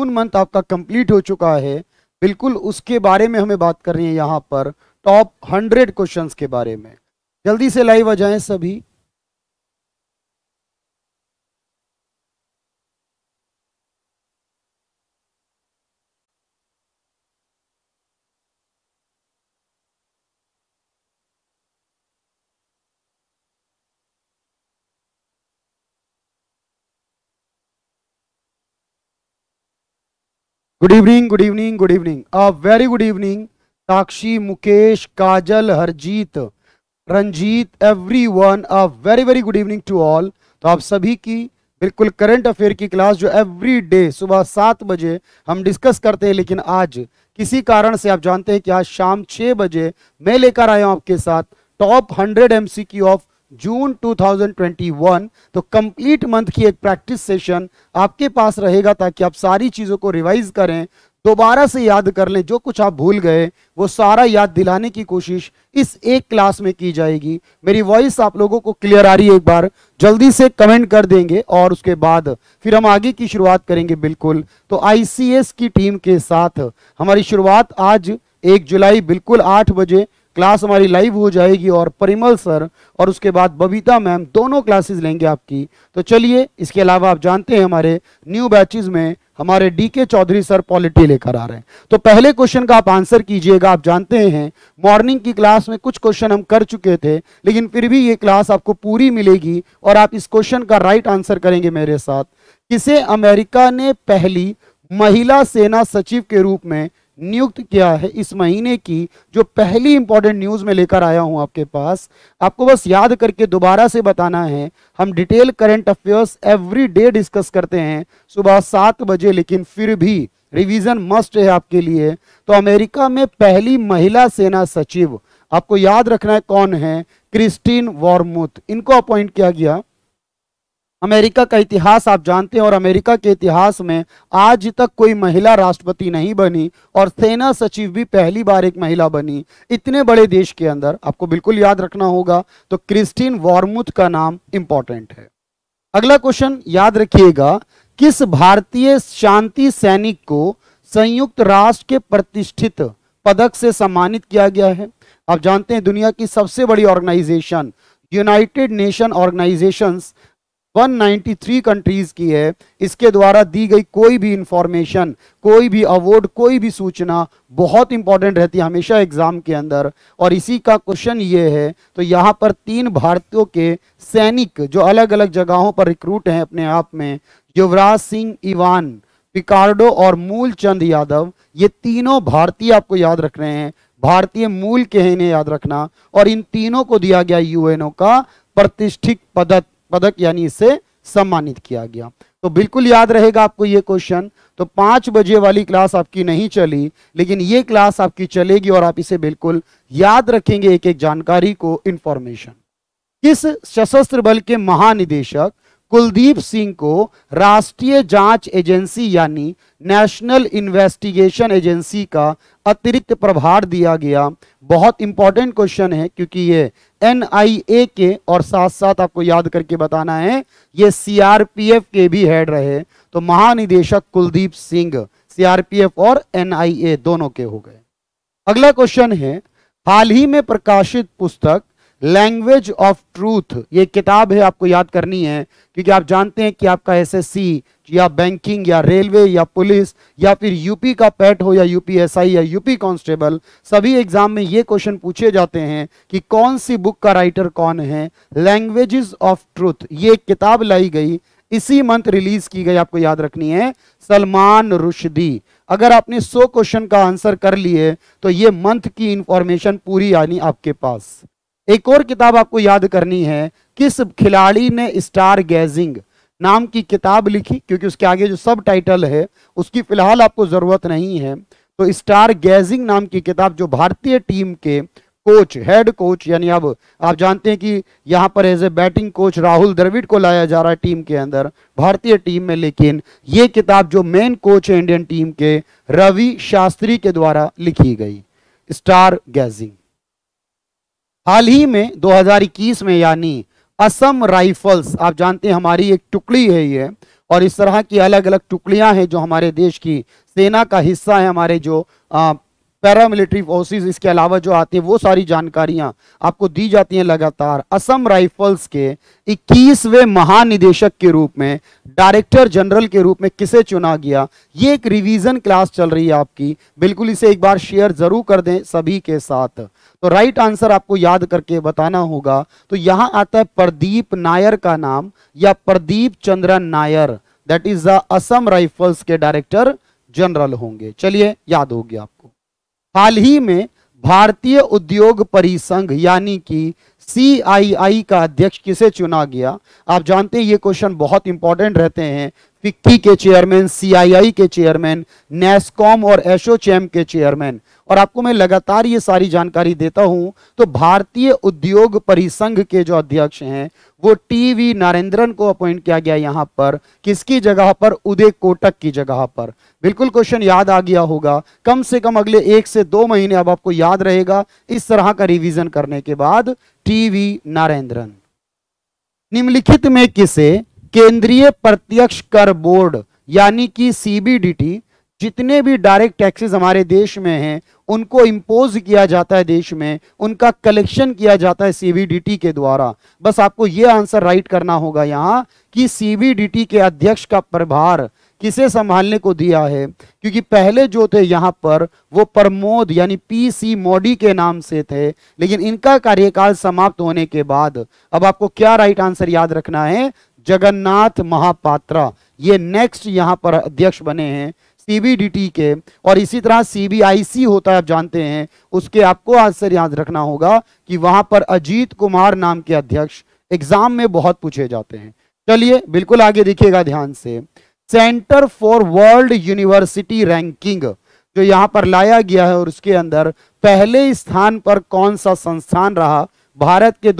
June month आपका complete हो चुका है बिल्कुल उसके बारे में हमें बात कर रही है यहाँ पर टॉप हंड्रेड क्वेश्चन के बारे में जल्दी से लाइव आ जाए सभी good evening good evening good evening a very good evening Sakshi Mukesh Kajal Harjeet Ranjeet everyone a very very good evening to all तो आप सभी की बिल्कुल करंट अफेयर की क्लास जो एवरी डे सुबह सात बजे हम डिस्कस करते हैं लेकिन आज किसी कारण से आप जानते हैं कि आज शाम छः बजे मैं लेकर आया हूँ आपके साथ टॉप हंड्रेड एम सी की ऑफ जून 2021 तो कंप्लीट मंथ की एक प्रैक्टिस सेशन आपके पास रहेगा ताकि आप सारी चीज़ों को रिवाइज करें दोबारा से याद कर लें जो कुछ आप भूल गए वो सारा याद दिलाने की कोशिश इस एक क्लास में की जाएगी मेरी वॉइस आप लोगों को क्लियर आ रही है एक बार जल्दी से कमेंट कर देंगे और उसके बाद फिर हम आगे की शुरुआत करेंगे बिल्कुल तो आईसीएस की टीम के साथ हमारी शुरुआत आज एक जुलाई बिल्कुल आठ बजे क्लास हमारी लाइव हो जाएगी और परिमल सर और उसके बाद बबीता मैम दोनों क्लासेस लेंगे आपकी तो चलिए इसके अलावा आप जानते हैं हमारे न्यू बैचेस में हमारे डी के चौधरी सर पॉलिटी लेकर आ रहे हैं तो पहले क्वेश्चन का आप आंसर कीजिएगा आप जानते हैं मॉर्निंग की क्लास में कुछ क्वेश्चन हम कर चुके थे लेकिन फिर भी ये क्लास आपको पूरी मिलेगी और आप इस क्वेश्चन का राइट आंसर करेंगे मेरे साथ किसे अमेरिका ने पहली महिला सेना सचिव के रूप में नियुक्त किया है इस महीने की जो पहली इंपॉर्टेंट न्यूज़ में लेकर आया हूं आपके पास आपको बस याद करके दोबारा से बताना है हम detail current affairs every day discuss करते हैं सुबह सात बजे लेकिन फिर भी रिवीजन मस्ट है आपके लिए तो अमेरिका में पहली महिला सेना सचिव आपको याद रखना है कौन है क्रिस्टीन वॉर्मुथ इनको अपॉइंट किया गया अमेरिका का इतिहास आप जानते हैं और अमेरिका के इतिहास में आज तक कोई महिला राष्ट्रपति नहीं बनी और सेना सचिव भी पहली बार एक महिला बनी इतने बड़े देश के अंदर आपको बिल्कुल याद रखना होगा तो क्रिस्टीन वॉर्मुथ का नाम इंपॉर्टेंट है अगला क्वेश्चन याद रखिएगा किस भारतीय शांति सैनिक को संयुक्त राष्ट्र के प्रतिष्ठित पदक से सम्मानित किया गया है आप जानते हैं दुनिया की सबसे बड़ी organization United Nation organizations 193 countries की है इसके द्वारा दी गई कोई भी इंफॉर्मेशन कोई भी अवार्ड कोई भी सूचना बहुत इंपॉर्टेंट रहती है हमेशा एग्ज़ाम के अंदर और इसी का क्वेश्चन ये है तो यहाँ पर तीन भारतीयों के सैनिक जो अलग अलग जगहों पर रिक्रूट हैं अपने आप में युवराज सिंह इवान पिकार्डो और मूलचंद यादव ये तीनों भारतीय आपको याद रख रहे हैं भारतीय मूल के हैं इन्हें याद रखना और इन तीनों को दिया गया यूएनओ का प्रतिष्ठित पदक पदक यानी इससे सम्मानित किया गया तो बिल्कुल याद रहेगा आपको ये क्वेश्चन तो पांच बजे वाली क्लास आपकी नहीं चली लेकिन ये क्लास आपकी चलेगी और आप इसे बिल्कुल याद रखेंगे एक एक जानकारी को इंफॉर्मेशन किस सशस्त्र बल के महानिदेशक कुलदीप सिंह को राष्ट्रीय जांच एजेंसी यानी नेशनल इन्वेस्टिगेशन एजेंसी का अतिरिक्त प्रभार दिया गया बहुत इंपॉर्टेंट क्वेश्चन है क्योंकि ये एनआईए के और साथ साथ आपको याद करके बताना है ये सीआरपीएफ के भी हेड रहे तो महानिदेशक कुलदीप सिंह सीआरपीएफ और एनआईए दोनों के हो गए अगला क्वेश्चन है हाल ही में प्रकाशित पुस्तक लैंग्वेज ऑफ ट्रूथ ये किताब है आपको याद करनी है क्योंकि आप जानते हैं कि आपका एसएससी या बैंकिंग या रेलवे या पुलिस या फिर यूपी का पैट हो या यूपीएसआई या यूपी कांस्टेबल सभी एग्जाम में ये क्वेश्चन पूछे जाते हैं कि कौन सी बुक का राइटर कौन है लैंग्वेजेस ऑफ ट्रूथ ये किताब लाई गई इसी मंथ रिलीज की गई आपको याद रखनी है सलमान रुशदी अगर आपने 100 क्वेश्चन का आंसर कर लिए तो ये मंथ की इंफॉर्मेशन पूरी आनी आपके पास एक और किताब आपको याद करनी है किस खिलाड़ी ने स्टार गैजिंग नाम की किताब लिखी क्योंकि उसके आगे जो सब टाइटल है उसकी फिलहाल आपको ज़रूरत नहीं है तो स्टार गैजिंग नाम की किताब जो भारतीय टीम के कोच हेड कोच यानी अब आप जानते हैं कि यहां पर as a batting coach Rahul Dravid को लाया जा रहा है टीम के अंदर भारतीय टीम में लेकिन ये किताब जो मेन कोच है इंडियन टीम के रवि शास्त्री के द्वारा लिखी गई स्टार गैजिंग हाल ही में 2021 में यानी असम राइफल्स आप जानते हैं हमारी एक टुकड़ी है ये और इस तरह की अलग अलग टुकड़ियां हैं जो हमारे देश की सेना का हिस्सा है हमारे जो पैरामिलिट्री फोर्सेज इसके अलावा जो आते हैं वो सारी जानकारियां आपको दी जाती हैं लगातार असम राइफल्स के 21वें महानिदेशक के रूप में डायरेक्टर जनरल के रूप में किसे चुना गया ये एक रिवीजन क्लास चल रही है आपकी बिल्कुल इसे एक बार शेयर जरूर कर दें सभी के साथ तो राइट आंसर आपको याद करके बताना होगा तो यहां आता है प्रदीप नायर का नाम या Pradeep Chandran Nair that is the Assam Rifles के डायरेक्टर जनरल होंगे चलिए याद हो गया आपको हाल ही में भारतीय उद्योग परिसंघ यानी कि सी का अध्यक्ष किसे चुना गया आप जानते हैं ये क्वेश्चन बहुत इंपॉर्टेंट रहते हैं फिक्की के चेयरमैन सीआईआई के चेयरमैन नेस्कॉम और एशोचैम के चेयरमैन और आपको मैं लगातार ये सारी जानकारी देता हूं तो भारतीय उद्योग परिसंघ के जो अध्यक्ष हैं वो टीवी नरेंद्रन को अपॉइंट किया गया यहां पर किसकी जगह पर उदय कोटक की जगह पर बिल्कुल क्वेश्चन याद आ गया होगा कम से कम अगले एक से दो महीने अब आपको याद रहेगा इस तरह का रिविजन करने के बाद टीवी नारेंद्रन निम्नलिखित में किसे केंद्रीय प्रत्यक्ष कर बोर्ड यानी कि सीबीडीटी जितने भी डायरेक्ट टैक्सेस हमारे देश में हैं उनको इम्पोज किया जाता है देश में उनका कलेक्शन किया जाता है सीबीडीटी के द्वारा बस आपको ये आंसर राइट करना होगा यहाँ कि सीबीडीटी के अध्यक्ष का प्रभार किसे संभालने को दिया है क्योंकि पहले जो थे यहाँ पर वो प्रमोद यानी पी सी मोडी के नाम से थे लेकिन इनका कार्यकाल समाप्त होने के बाद अब आपको क्या राइट आंसर याद रखना है जगन्नाथ महापात्रा ये नेक्स्ट यहाँ पर अध्यक्ष बने हैं सीबीडीटी के और इसी तरह सीबीआईसी होता है आप जानते हैं उसके आपको आज से याद रखना होगा कि वहां पर अजीत कुमार नाम के अध्यक्ष एग्जाम में बहुत पूछे जाते हैं चलिए बिल्कुल आगे देखिएगा ध्यान से centre for world university ranking जो यहाँ पर लाया गया है और उसके अंदर पहले स्थान पर कौन सा संस्थान रहा भारत के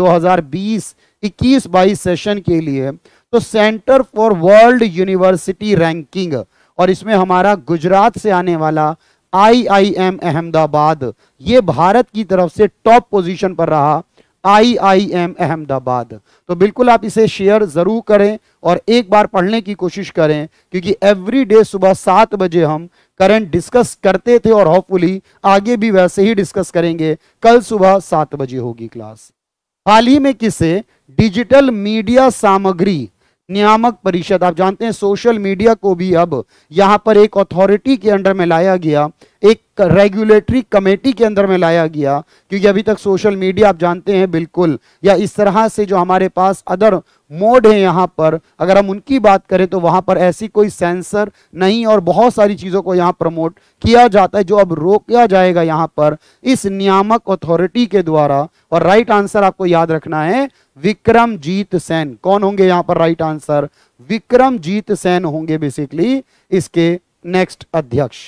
इक्कीस बाईस सेशन के लिए तो centre for world university ranking और इसमें हमारा गुजरात से आने वाला आईआईएम अहमदाबाद ये भारत की तरफ से टॉप पोजीशन पर रहा आईआईएम अहमदाबाद तो बिल्कुल आप इसे शेयर ज़रूर करें और एक बार पढ़ने की कोशिश करें क्योंकि एवरी डे सुबह सात बजे हम करंट डिस्कस करते थे और होपफुली आगे भी वैसे ही डिस्कस करेंगे कल सुबह सात बजे होगी क्लास हाल ही में किसे डिजिटल मीडिया सामग्री नियामक परिषद आप जानते हैं सोशल मीडिया को भी अब यहाँ पर एक अथॉरिटी के अंडर में लाया गया एक रेगुलेटरी कमेटी के अंदर में लाया गया क्योंकि अभी तक सोशल मीडिया आप जानते हैं बिल्कुल या इस तरह से जो हमारे पास अदर मोड है यहाँ पर अगर हम उनकी बात करें तो वहाँ पर ऐसी कोई सेंसर नहीं और बहुत सारी चीज़ों को यहाँ प्रमोट किया जाता है जो अब रोका जाएगा यहाँ पर इस नियामक अथॉरिटी के द्वारा और राइट आंसर आपको याद रखना है विक्रमजीत सेन कौन होंगे यहाँ पर राइट आंसर विक्रमजीत सेन होंगे बेसिकली इसके नेक्स्ट अध्यक्ष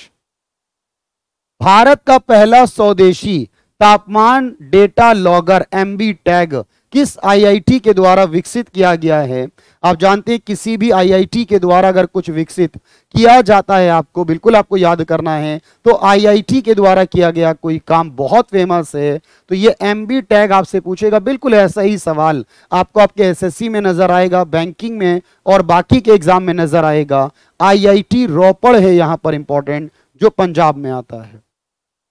भारत का पहला स्वदेशी तापमान डेटा लॉगर एमबी टैग किस आईआईटी के द्वारा विकसित किया गया है आप जानते हैं किसी भी आईआईटी के द्वारा अगर कुछ विकसित किया जाता है आपको बिल्कुल आपको याद करना है तो आईआईटी के द्वारा किया गया कोई काम बहुत फेमस है तो ये एम टैग आपसे पूछेगा बिल्कुल ऐसा ही सवाल आपको आपके एसएससी में नज़र आएगा बैंकिंग में और बाकी के एग्जाम में नज़र आएगा आई रोपड़ है यहाँ पर इंपॉर्टेंट जो पंजाब में आता है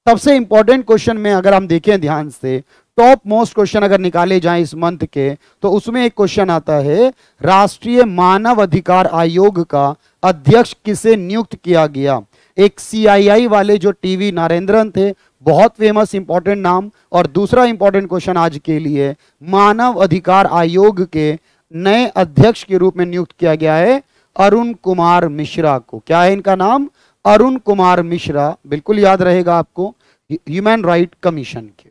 सबसे इंपॉर्टेंट क्वेश्चन में अगर हम देखें ध्यान से टॉप मोस्ट क्वेश्चन अगर निकाले जाए इस मंथ के तो उसमें एक क्वेश्चन आता है राष्ट्रीय मानव अधिकार आयोग का अध्यक्ष किसे नियुक्त किया गया एक सीआईआई वाले जो टीवी नरेंद्रन थे बहुत फेमस इंपॉर्टेंट नाम और दूसरा इंपॉर्टेंट क्वेश्चन आज के लिए मानव अधिकार आयोग के नए अध्यक्ष के रूप में नियुक्त किया गया है अरुण कुमार मिश्रा को क्या है इनका नाम अरुण कुमार मिश्रा बिल्कुल याद रहेगा आपको ह्यूमन राइट कमीशन के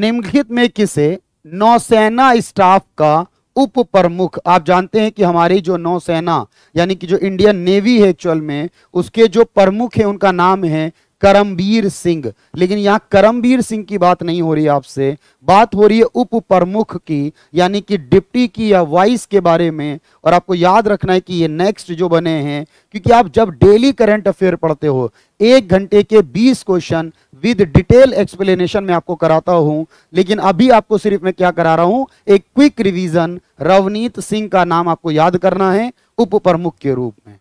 निम्नलिखित में किसे नौसेना स्टाफ का उप प्रमुख आप जानते हैं कि हमारी जो नौसेना यानी कि जो इंडियन नेवी है एक्चुअल में उसके जो प्रमुख है उनका नाम है करमवीर सिंह लेकिन यहाँ करमवीर सिंह की बात नहीं हो रही आपसे बात हो रही है उप प्रमुख की यानी कि डिप्टी की या वाइस के बारे में और आपको याद रखना है कि ये नेक्स्ट जो बने हैं क्योंकि आप जब डेली करंट अफेयर पढ़ते हो एक घंटे के 20 क्वेश्चन विद डिटेल एक्सप्लेनेशन में आपको कराता हूं लेकिन अभी आपको सिर्फ मैं क्या करा रहा हूं एक क्विक रिवीजन रवनीत सिंह का नाम आपको याद करना है उप प्रमुख के रूप में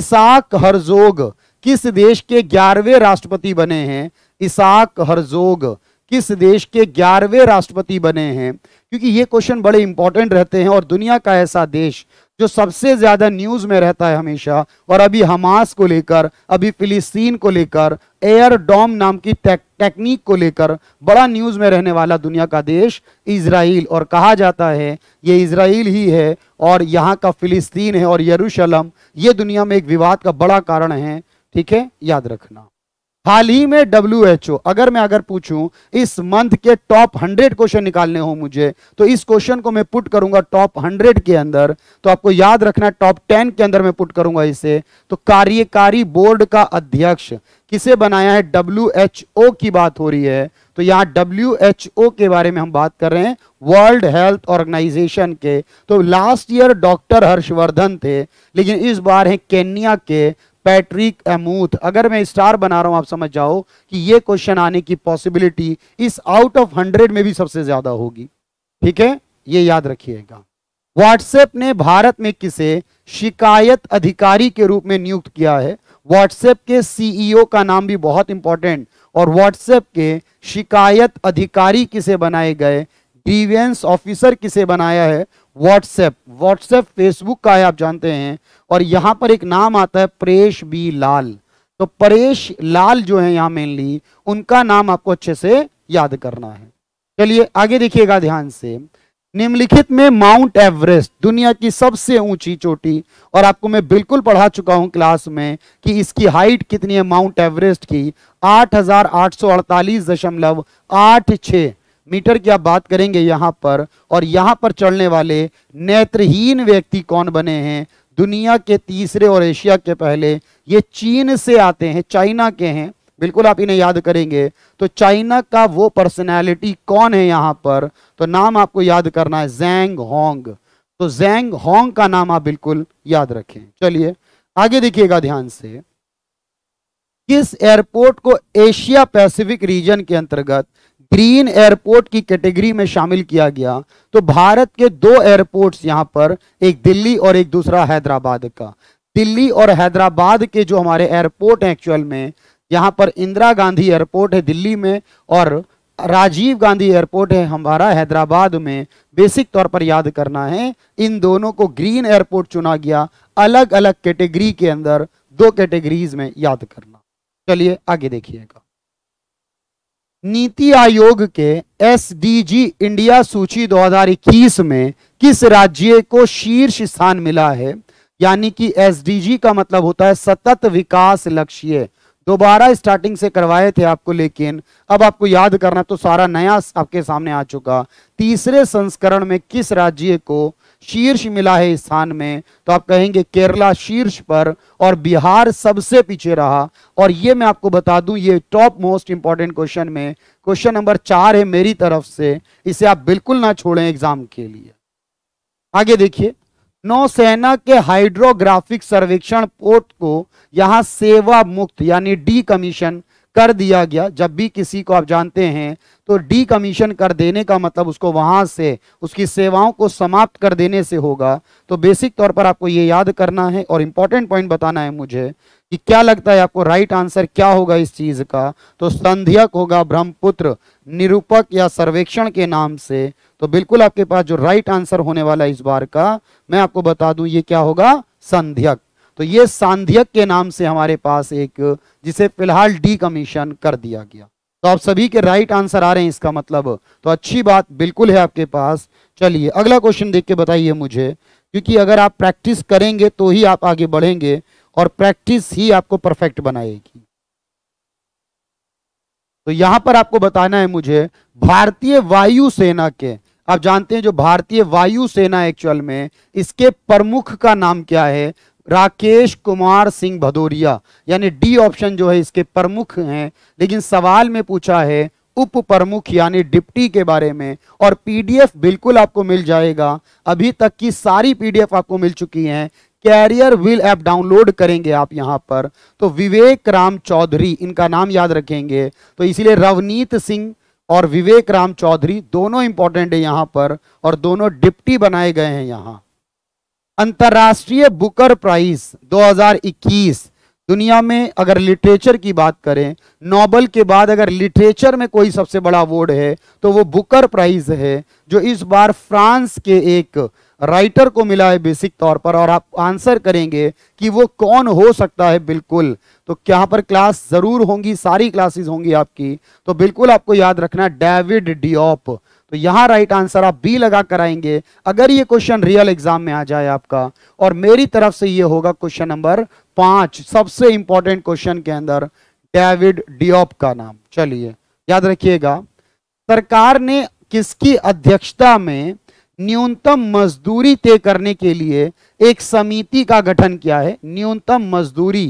इसाक हरजोग किस देश के ग्यारहवें राष्ट्रपति बने हैं इसाक हरजोग किस देश के ग्यारहवें राष्ट्रपति बने हैं क्योंकि ये क्वेश्चन बड़े इंपॉर्टेंट रहते हैं और दुनिया का ऐसा देश जो सबसे ज़्यादा न्यूज़ में रहता है हमेशा और अभी हमास को लेकर अभी फिलिस्तीन को लेकर एयर डॉम नाम की टेक, टेक्निक को लेकर बड़ा न्यूज़ में रहने वाला दुनिया का देश इसराइल और कहा जाता है ये इसराइल ही है और यहाँ का फिलिस्तीन है और यरूशलम ये दुनिया में एक विवाद का बड़ा कारण है ठीक है याद रखना हाल ही में डब्ल्यू अगर मैं अगर पूछूं इस मंथ के टॉप 100 क्वेश्चन निकालने हो मुझे तो इस क्वेश्चन को मैं पुट करूंगा टॉप 100 के अंदर तो आपको याद रखना टॉप 10 के अंदर मैं पुट करूंगा इसे तो कार्यकारी बोर्ड का अध्यक्ष किसे बनाया है डब्ल्यू की बात हो रही है तो यहाँ डब्ल्यू के बारे में हम बात कर रहे हैं वर्ल्ड हेल्थ ऑर्गेनाइजेशन के तो लास्ट ईयर डॉक्टर हर्षवर्धन थे लेकिन इस बार हैं केन्या के पैट्रिक एमूथ अगर मैं स्टार बना रहा हूं आप समझ जाओ कि ये क्वेश्चन आने की पॉसिबिलिटी इस आउट ऑफ हंड्रेड में भी सबसे ज्यादा होगी ठीक है ये याद रखिएगा व्हाट्सएप ने भारत में किसे शिकायत अधिकारी के रूप में नियुक्त किया है व्हाट्सएप के सीईओ e का नाम भी बहुत इंपॉर्टेंट और व्हाट्सएप के शिकायत अधिकारी किसे बनाए गए ग्रीवियंस ऑफिसर किसे बनाया है व्हाट्सएप व्हाट्सएप फेसबुक का है आप जानते हैं और यहां पर एक नाम आता है परेश बी लाल तो परेश लाल जो है यहाँ मेनली उनका नाम आपको अच्छे से याद करना है चलिए आगे देखिएगा ध्यान से निम्नलिखित में माउंट एवरेस्ट दुनिया की सबसे ऊंची चोटी और आपको मैं बिल्कुल पढ़ा चुका हूं क्लास में कि इसकी हाइट कितनी है माउंट एवरेस्ट की आठ मीटर की आप बात करेंगे यहां पर और यहां पर चढ़ने वाले नेत्रहीन व्यक्ति कौन बने हैं दुनिया के तीसरे और एशिया के पहले ये चीन से आते हैं चाइना के हैं बिल्कुल आप इन्हें याद करेंगे तो चाइना का वो पर्सनैलिटी कौन है यहाँ पर तो नाम आपको याद करना है जैंग होंग तो जैंग होंग का नाम आप बिल्कुल याद रखें चलिए आगे देखिएगा ध्यान से किस एयरपोर्ट को एशिया पैसिफिक रीजन के अंतर्गत ग्रीन एयरपोर्ट की कैटेगरी में शामिल किया गया तो भारत के दो एयरपोर्ट्स यहाँ पर एक दिल्ली और एक दूसरा हैदराबाद का दिल्ली और हैदराबाद के जो हमारे एयरपोर्ट हैं एक्चुअल में यहाँ पर इंदिरा गांधी एयरपोर्ट है दिल्ली में और राजीव गांधी एयरपोर्ट है हमारा हैदराबाद में बेसिक तौर पर याद करना है इन दोनों को ग्रीन एयरपोर्ट चुना गया अलग अलग कैटेगरी के अंदर दो कैटेगरीज में याद करना चलिए आगे देखिएगा नीति आयोग के एसडीजी इंडिया सूची 2021 में किस राज्य को शीर्ष स्थान मिला है यानी कि एसडीजी का मतलब होता है सतत विकास लक्ष्य दोबारा स्टार्टिंग से करवाए थे आपको लेकिन अब आपको याद करना तो सारा नया आपके सामने आ चुका तीसरे संस्करण में किस राज्य को शीर्ष मिला है स्थान में तो आप कहेंगे केरला शीर्ष पर और बिहार सबसे पीछे रहा और ये मैं आपको बता दूं ये टॉप मोस्ट इंपॉर्टेंट क्वेश्चन में क्वेश्चन नंबर चार है मेरी तरफ से इसे आप बिल्कुल ना छोड़ें एग्जाम के लिए आगे देखिए नौसेना के हाइड्रोग्राफिक सर्वेक्षण पोर्ट को यहां सेवा मुक्त यानी डी कमीशन कर दिया गया जब भी किसी को आप जानते हैं तो डी कमीशन कर देने का मतलब उसको वहां से उसकी सेवाओं को समाप्त कर देने से होगा तो बेसिक तौर पर आपको ये याद करना है और इंपॉर्टेंट पॉइंट बताना है मुझे कि क्या लगता है आपको राइट आंसर क्या होगा इस चीज़ का तो संध्यक होगा ब्रह्मपुत्र निरूपक या सर्वेक्षण के नाम से तो बिल्कुल आपके पास जो राइट आंसर होने वाला इस बार का मैं आपको बता दूं ये क्या होगा संध्यक तो ये सांध्यक के नाम से हमारे पास एक जिसे फिलहाल डी कमीशन कर दिया गया तो आप सभी के राइट आंसर आ रहे हैं इसका मतलब तो अच्छी बात बिल्कुल है आपके पास चलिए अगला क्वेश्चन देख के बताइए मुझे क्योंकि अगर आप प्रैक्टिस करेंगे तो ही आप आगे बढ़ेंगे और प्रैक्टिस ही आपको परफेक्ट बनाएगी तो यहां पर आपको बताना है मुझे भारतीय वायुसेना के आप जानते हैं जो भारतीय वायु सेना एक्चुअल में इसके प्रमुख का नाम क्या है राकेश कुमार सिंह भदौरिया यानी डी ऑप्शन जो है इसके प्रमुख हैं लेकिन सवाल में पूछा है उप प्रमुख यानी डिप्टी के बारे में और पीडीएफ बिल्कुल आपको मिल जाएगा अभी तक की सारी पीडीएफ आपको मिल चुकी हैं कैरियर विल ऐप डाउनलोड करेंगे आप यहाँ पर तो विवेक राम चौधरी इनका नाम याद रखेंगे तो इसीलिए रवनीत सिंह और विवेक राम चौधरी दोनों इंपॉर्टेंट है यहाँ पर और दोनों डिप्टी बनाए गए हैं यहाँ अंतर्राष्ट्रीय बुकर प्राइज 2021 दुनिया में अगर लिटरेचर की बात करें नोबल के बाद अगर लिटरेचर में कोई सबसे बड़ा अवॉर्ड है तो वो बुकर प्राइज है जो इस बार फ्रांस के एक राइटर को मिला है बेसिक तौर पर और आप आंसर करेंगे कि वो कौन हो सकता है बिल्कुल तो क्या पर क्लास ज़रूर होंगी सारी क्लासेस होंगी आपकी तो बिल्कुल आपको याद रखना डेविड डिओप तो यहां राइट आंसर आप बी लगा कर आएंगे अगर ये क्वेश्चन रियल एग्जाम में आ जाए आपका और मेरी तरफ से ये होगा क्वेश्चन नंबर पांच सबसे इंपॉर्टेंट क्वेश्चन के अंदर डेविड डिओप का नाम चलिए याद रखिएगा सरकार ने किसकी अध्यक्षता में न्यूनतम मजदूरी तय करने के लिए एक समिति का गठन किया है न्यूनतम मजदूरी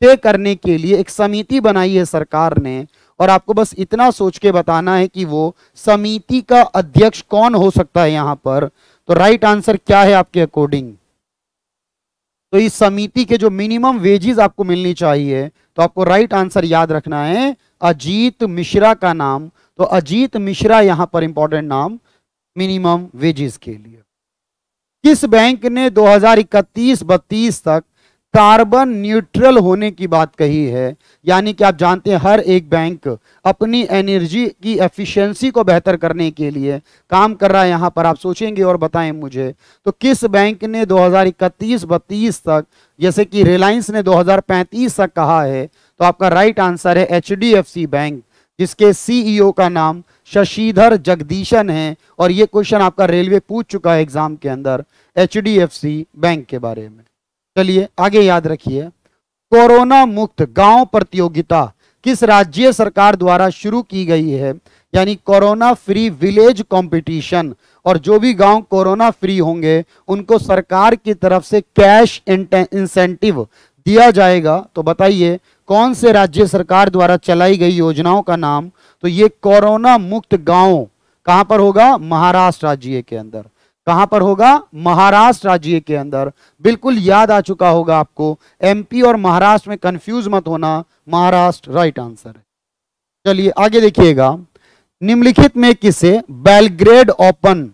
तय करने के लिए एक समिति बनाई है सरकार ने और आपको बस इतना सोच के बताना है कि वो समिति का अध्यक्ष कौन हो सकता है यहां पर तो राइट आंसर क्या है आपके अकॉर्डिंग तो इस समिति के जो मिनिमम वेजेस आपको मिलनी चाहिए तो आपको राइट आंसर याद रखना है अजीत मिश्रा का नाम तो अजीत मिश्रा यहां पर इंपॉर्टेंट नाम मिनिमम वेजेस के लिए किस बैंक ने दो हजार तक कार्बन न्यूट्रल होने की बात कही है यानी कि आप जानते हैं हर एक बैंक अपनी एनर्जी की एफिशिएंसी को बेहतर करने के लिए काम कर रहा है यहाँ पर आप सोचेंगे और बताएं मुझे तो किस बैंक ने 2031 बत्तीस तक जैसे कि रिलायंस ने 2035 तक कहा है तो आपका राइट आंसर है एच बैंक जिसके सीईओ e का नाम शशिधर जगदीशन है और ये क्वेश्चन आपका रेलवे पूछ चुका है एग्जाम के अंदर एच बैंक के बारे में चलिए आगे याद रखिए कोरोना मुक्त गांव प्रतियोगिता किस राज्य सरकार द्वारा शुरू की गई है यानी कोरोना फ्री विलेज कंपटीशन और जो भी गांव कोरोना फ्री होंगे उनको सरकार की तरफ से कैश इंसेंटिव दिया जाएगा तो बताइए कौन से राज्य सरकार द्वारा चलाई गई योजनाओं का नाम तो ये कोरोना मुक्त गांव कहां पर होगा महाराष्ट्र राज्य के अंदर कहां पर होगा महाराष्ट्र राज्य के अंदर बिल्कुल याद आ चुका होगा आपको एमपी और महाराष्ट्र में कंफ्यूज मत होना महाराष्ट्र राइट आंसर है चलिए आगे देखिएगा निम्नलिखित में किसे बेलग्रेड ओपन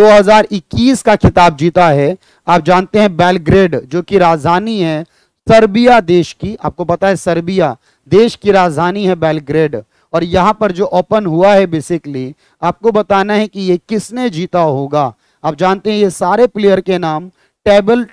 2021 का खिताब जीता है आप जानते हैं बेलग्रेड जो कि राजधानी है सर्बिया देश की आपको पता है सर्बिया देश की राजधानी है बेलग्रेड और यहां पर जो ओपन हुआ है बेसिकली आपको बताना है कि ये किसने जीता होगा आप जानते हैं ये सारे प्लेयर के नाम टेबल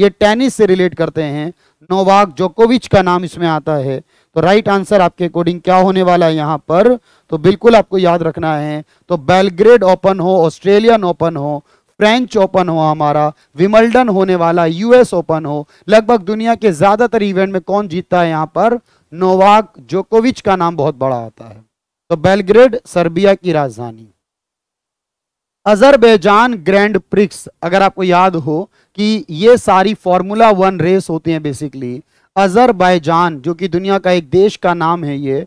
ये टेनिस से रिलेट करते हैं नोवाक जोकोविच का नाम इसमें आता है तो राइट आंसर आपके अकॉर्डिंग क्या होने वाला है यहाँ पर तो बिल्कुल आपको याद रखना है तो बेलग्रेड ओपन हो ऑस्ट्रेलियन ओपन हो फ्रेंच ओपन हो हमारा विमल्डन होने वाला यूएस ओपन हो लगभग दुनिया के ज़्यादातर इवेंट में कौन जीतता है यहाँ पर नोवाक जोकोविच का नाम बहुत बड़ा आता है तो बेलग्रेड सर्बिया की राजधानी अजरबैजान ग्रैंड प्रिक्स अगर आपको याद हो कि ये सारी फार्मूला वन रेस होती हैं बेसिकली अजरबैजान जो कि दुनिया का एक देश का नाम है ये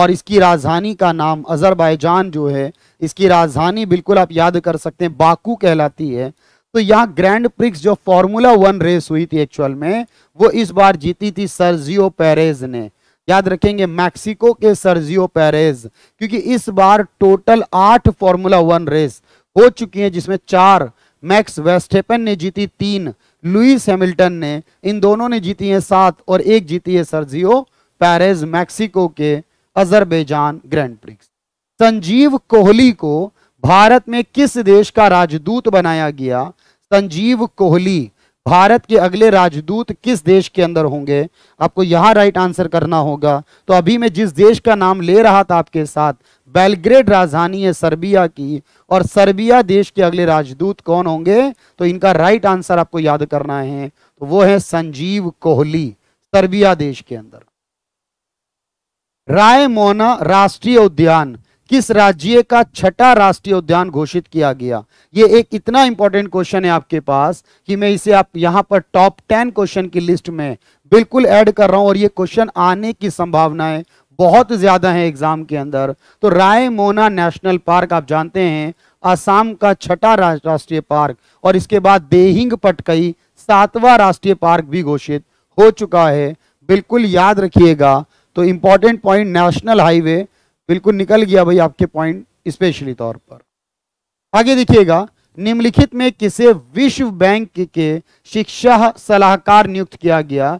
और इसकी राजधानी का नाम अजरबैजान जो है इसकी राजधानी बिल्कुल आप याद कर सकते हैं बाकू कहलाती है तो यहाँ ग्रैंड प्रिक्स जो फार्मूला वन रेस हुई थी एक्चुअल में वो इस बार जीती थी सरजियो पेरेज ने याद रखेंगे मैक्सिको के सरजियो पेरेज क्योंकि इस बार टोटल आठ फार्मूला वन रेस हो चुकी हैं जिसमें चार मैक्स वेस्टेपन ने जीती तीन लुइस हैमिल्टन ने इन दोनों ने जीती है सात और एक जीती है सरजियो पेरेज मैक्सिको के Azerbaijan grand prix Sanjiv Kohli को भारत में किस देश का राजदूत बनाया गया संजीव कोहली भारत के अगले राजदूत किस देश के अंदर होंगे आपको यहां राइट आंसर करना होगा तो अभी मैं जिस देश का नाम ले रहा था आपके साथ बेलग्रेड राजधानी है सर्बिया की और सर्बिया देश के अगले राजदूत कौन होंगे तो इनका राइट आंसर आपको याद करना है तो वो है संजीव कोहली सर्बिया देश के अंदर राय मोना राष्ट्रीय उद्यान किस राज्य का छठा राष्ट्रीय उद्यान घोषित किया गया ये एक इतना इंपॉर्टेंट क्वेश्चन है आपके पास कि मैं इसे आप यहां पर टॉप टेन क्वेश्चन की लिस्ट में बिल्कुल ऐड कर रहा हूं और ये क्वेश्चन आने की संभावना है बहुत ज़्यादा है एग्ज़ाम के अंदर तो रायमोना नेशनल पार्क आप जानते हैं आसाम का छठा राष्ट्रीय पार्क और इसके बाद देहिंग पटकई सातवां राष्ट्रीय पार्क भी घोषित हो चुका है बिल्कुल याद रखिएगा तो इंपॉर्टेंट पॉइंट नेशनल हाईवे बिल्कुल निकल गया भाई आपके पॉइंट स्पेशली तौर पर आगे देखिएगा निम्नलिखित में किसे विश्व बैंक के शिक्षा सलाहकार नियुक्त किया गया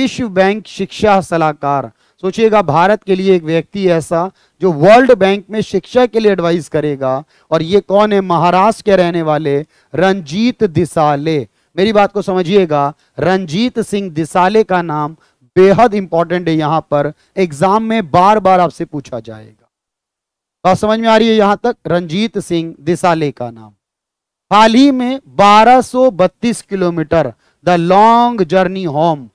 विश्व बैंक शिक्षा सलाहकार सोचिएगा भारत के लिए एक व्यक्ति ऐसा जो वर्ल्ड बैंक में शिक्षा के लिए एडवाइस करेगा और ये कौन है महाराष्ट्र के रहने वाले रंजीत दिसाले मेरी बात को समझिएगा रंजीत सिंह दिसाले का नाम बेहद इंपॉर्टेंट है यहां पर एग्जाम में बार बार आपसे पूछा जाएगा बात तो समझ में आ रही है यहां तक रंजीत सिंह दिसाले का नाम हाल ही में 1232 kilometre the long journey home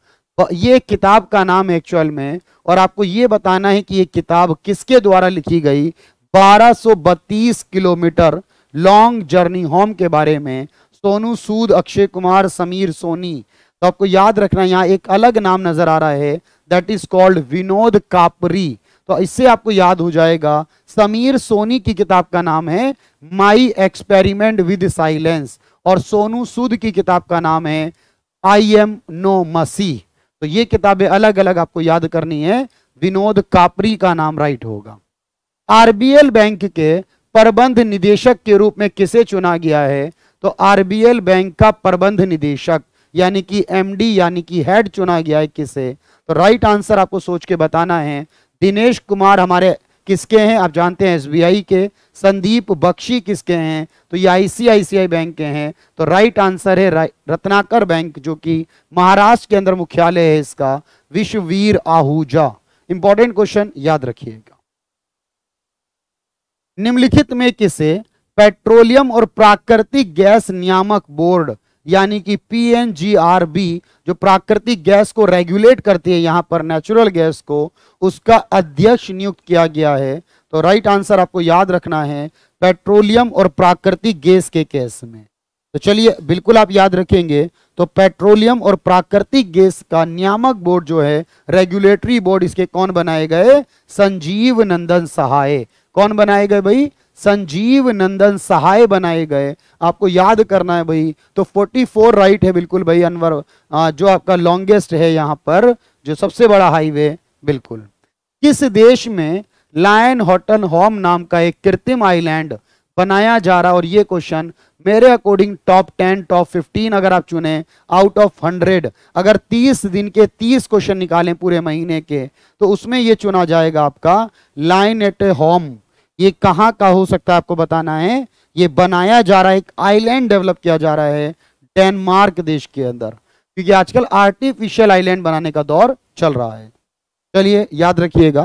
ये किताब का नाम एक्चुअल में और आपको ये बताना है कि ये किताब किसके द्वारा लिखी गई 1232 किलोमीटर लॉन्ग जर्नी होम के बारे में सोनू सूद अक्षय कुमार समीर सोनी तो आपको याद रखना यहाँ एक अलग नाम नजर आ रहा है that is called Vinod Kapri तो इससे आपको याद हो जाएगा समीर सोनी की किताब का नाम है माई एक्सपेरिमेंट विद साइलेंस और सोनू सूद की किताब का नाम है आई एम नो मसी तो ये किताबें अलग अलग आपको याद करनी है विनोद कापरी का नाम राइट होगा आरबीएल बैंक के प्रबंध निदेशक के रूप में किसे चुना गया है तो आरबीएल बैंक का प्रबंध निदेशक यानी कि एमडी यानी कि हेड चुना गया है किसे तो राइट आंसर आपको सोच के बताना है दिनेश कुमार हमारे किसके हैं आप जानते हैं एसबीआई के संदीप बख्शी किसके हैं तो ये आईसीआईसीआई बैंक के हैं तो राइट आंसर है रत्नाकर बैंक जो कि महाराष्ट्र के अंदर मुख्यालय है इसका विश्ववीर आहूजा इंपॉर्टेंट क्वेश्चन याद रखिएगा निम्नलिखित में किसे पेट्रोलियम और प्राकृतिक गैस नियामक बोर्ड यानी कि पीएनजीआरबी जो प्राकृतिक गैस को रेगुलेट करती है यहाँ पर नेचुरल गैस को उसका अध्यक्ष नियुक्त किया गया है तो राइट आंसर आपको याद रखना है पेट्रोलियम और प्राकृतिक गैस के केस में तो चलिए बिल्कुल आप याद रखेंगे तो पेट्रोलियम और प्राकृतिक गैस का नियामक बोर्ड जो है रेगुलेटरी बोर्ड इसके कौन बनाए गए संजीव नंदन सहाय कौन बनाए गए भाई संजीव नंदन सहाय बनाए गए आपको याद करना है भाई तो 44 राइट है बिल्कुल भाई अनवर जो आपका लॉन्गेस्ट है यहाँ पर जो सबसे बड़ा हाईवे बिल्कुल किस देश में लायन हॉटन होम नाम का एक कृत्रिम आइलैंड बनाया जा रहा और ये क्वेश्चन मेरे according top ten top fifteen अगर आप चुने आउट ऑफ हंड्रेड अगर तीस दिन के तीस क्वेश्चन निकालें पूरे महीने के तो उसमें ये चुना जाएगा आपका लाइन एट ए होम ये कहाँ का हो सकता है आपको बताना है ये बनाया जा रहा है एक आइलैंड डेवलप किया जा रहा है डेनमार्क देश के अंदर क्योंकि आजकल आर्टिफिशियल आइलैंड बनाने का दौर चल रहा है चलिए याद रखिएगा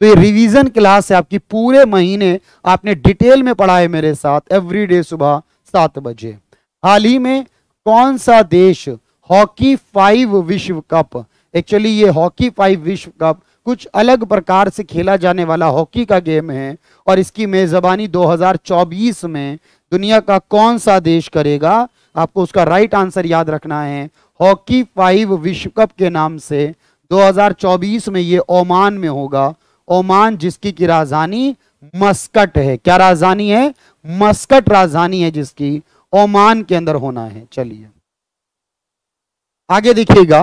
तो ये रिवीजन क्लास है आपकी पूरे महीने आपने डिटेल में पढ़ा है मेरे साथ एवरीडे सुबह सात बजे हाल ही में कौन सा देश हॉकी फाइव विश्व कप एक्चुअली ये हॉकी फाइव विश्व कप कुछ अलग प्रकार से खेला जाने वाला हॉकी का गेम है और इसकी मेज़बानी 2024 में दुनिया का कौन सा देश करेगा आपको उसका राइट आंसर याद रखना है हॉकी फाइव विश्व कप के नाम से 2024 में ये ओमान में होगा ओमान जिसकी की राजधानी मस्कट है क्या राजधानी है मस्कट राजधानी है जिसकी ओमान के अंदर होना है चलिए आगे देखिएगा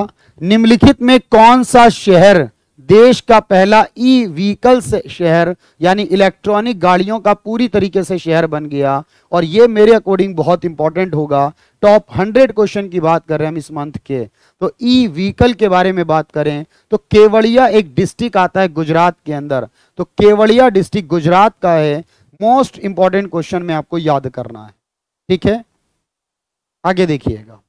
निम्नलिखित में कौन सा शहर देश का पहला ई व्हीकल्स शहर यानी इलेक्ट्रॉनिक गाड़ियों का पूरी तरीके से शहर बन गया और ये मेरे अकॉर्डिंग बहुत इंपॉर्टेंट होगा टॉप हंड्रेड क्वेश्चन की बात कर रहे हैं हम इस मंथ के तो ई व्हीकल के बारे में बात करें तो केवड़िया एक डिस्ट्रिक्ट आता है गुजरात के अंदर तो केवड़िया डिस्ट्रिक्ट गुजरात का है मोस्ट इंपॉर्टेंट क्वेश्चन में आपको याद करना है ठीक है आगे देखिएगा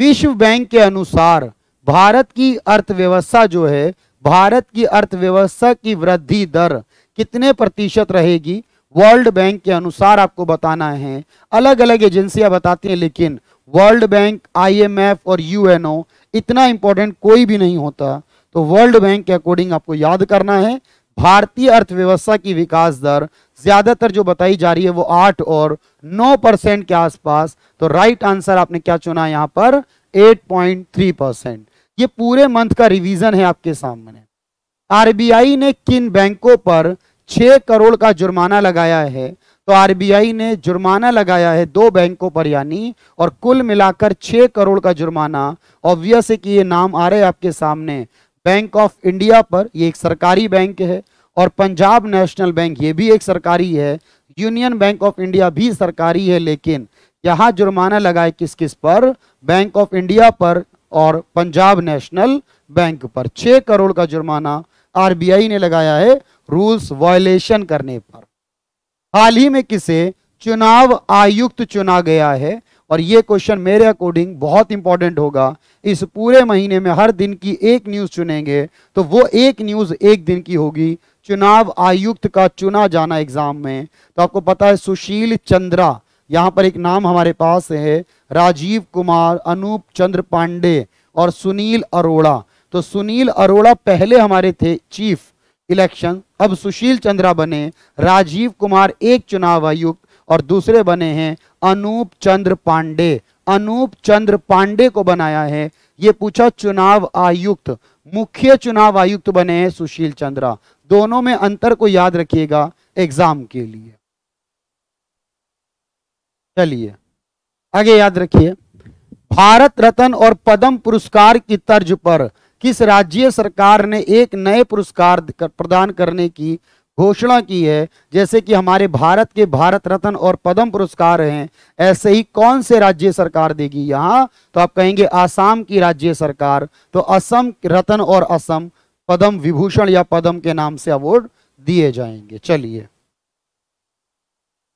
विश्व बैंक के अनुसार भारत की अर्थव्यवस्था जो है भारत की अर्थव्यवस्था की वृद्धि दर कितने प्रतिशत रहेगी वर्ल्ड बैंक के अनुसार आपको बताना है अलग अलग एजेंसियां बताती हैं लेकिन वर्ल्ड बैंक आईएमएफ और यूएनओ इतना इंपॉर्टेंट कोई भी नहीं होता तो वर्ल्ड बैंक के अकॉर्डिंग आपको याद करना है भारतीय अर्थव्यवस्था की विकास दर ज्यादातर जो बताई जा रही है वो आठ और नौ परसेंट के आसपास तो राइट आंसर आपने क्या चुना यहाँ पर एट पॉइंट थ्री परसेंट ये पूरे मंथ का रिवीजन है आपके सामने आरबीआई ने किन बैंकों पर छह करोड़ का जुर्माना लगाया है तो आरबीआई ने जुर्माना लगाया है दो बैंकों पर यानी और कुल मिलाकर छह करोड़ का जुर्माना ऑब्वियस है कि ये नाम आ रहे हैं आपके सामने बैंक ऑफ इंडिया पर ये एक सरकारी बैंक है और पंजाब नेशनल बैंक ये भी एक सरकारी है यूनियन बैंक ऑफ इंडिया भी सरकारी है लेकिन यहां जुर्माना लगाए किस किस पर बैंक ऑफ इंडिया पर और पंजाब नेशनल बैंक पर छह करोड़ का जुर्माना आरबीआई ने लगाया है रूल्स वायलेशन करने पर हाल ही में किसे चुनाव आयुक्त चुना गया है और यह क्वेश्चन मेरे अकॉर्डिंग बहुत इंपॉर्टेंट होगा इस पूरे महीने में हर दिन की एक न्यूज़ चुनेंगे तो वो एक न्यूज़ एक दिन की होगी चुनाव आयुक्त का चुना जाना एग्जाम में तो आपको पता है सुशील चंद्रा यहाँ पर एक नाम हमारे पास है राजीव कुमार अनूप चंद्र पांडे और सुनील अरोड़ा तो सुनील अरोड़ा पहले हमारे थे चीफ इलेक्शन अब सुशील चंद्रा बने राजीव कुमार एक चुनाव आयुक्त और दूसरे बने हैं अनूप चंद्र पांडे अनूप चंद्र पांडे को बनाया है ये पूछा चुनाव आयुक्त मुख्य चुनाव आयुक्त बने हैं सुशील चंद्रा दोनों में अंतर को याद रखिएगा एग्जाम के लिए चलिए आगे याद रखिए भारत रत्न और पद्म पुरस्कार की तर्ज पर किस राज्य सरकार ने एक नए पुरस्कार प्रदान करने की घोषणा की है जैसे कि हमारे भारत के भारत रत्न और पद्म पुरस्कार हैं ऐसे ही कौन से राज्य सरकार देगी यहाँ तो आप कहेंगे आसाम की राज्य सरकार तो असम रत्न और असम पद्म विभूषण या पद्म के नाम से अवार्ड दिए जाएंगे चलिए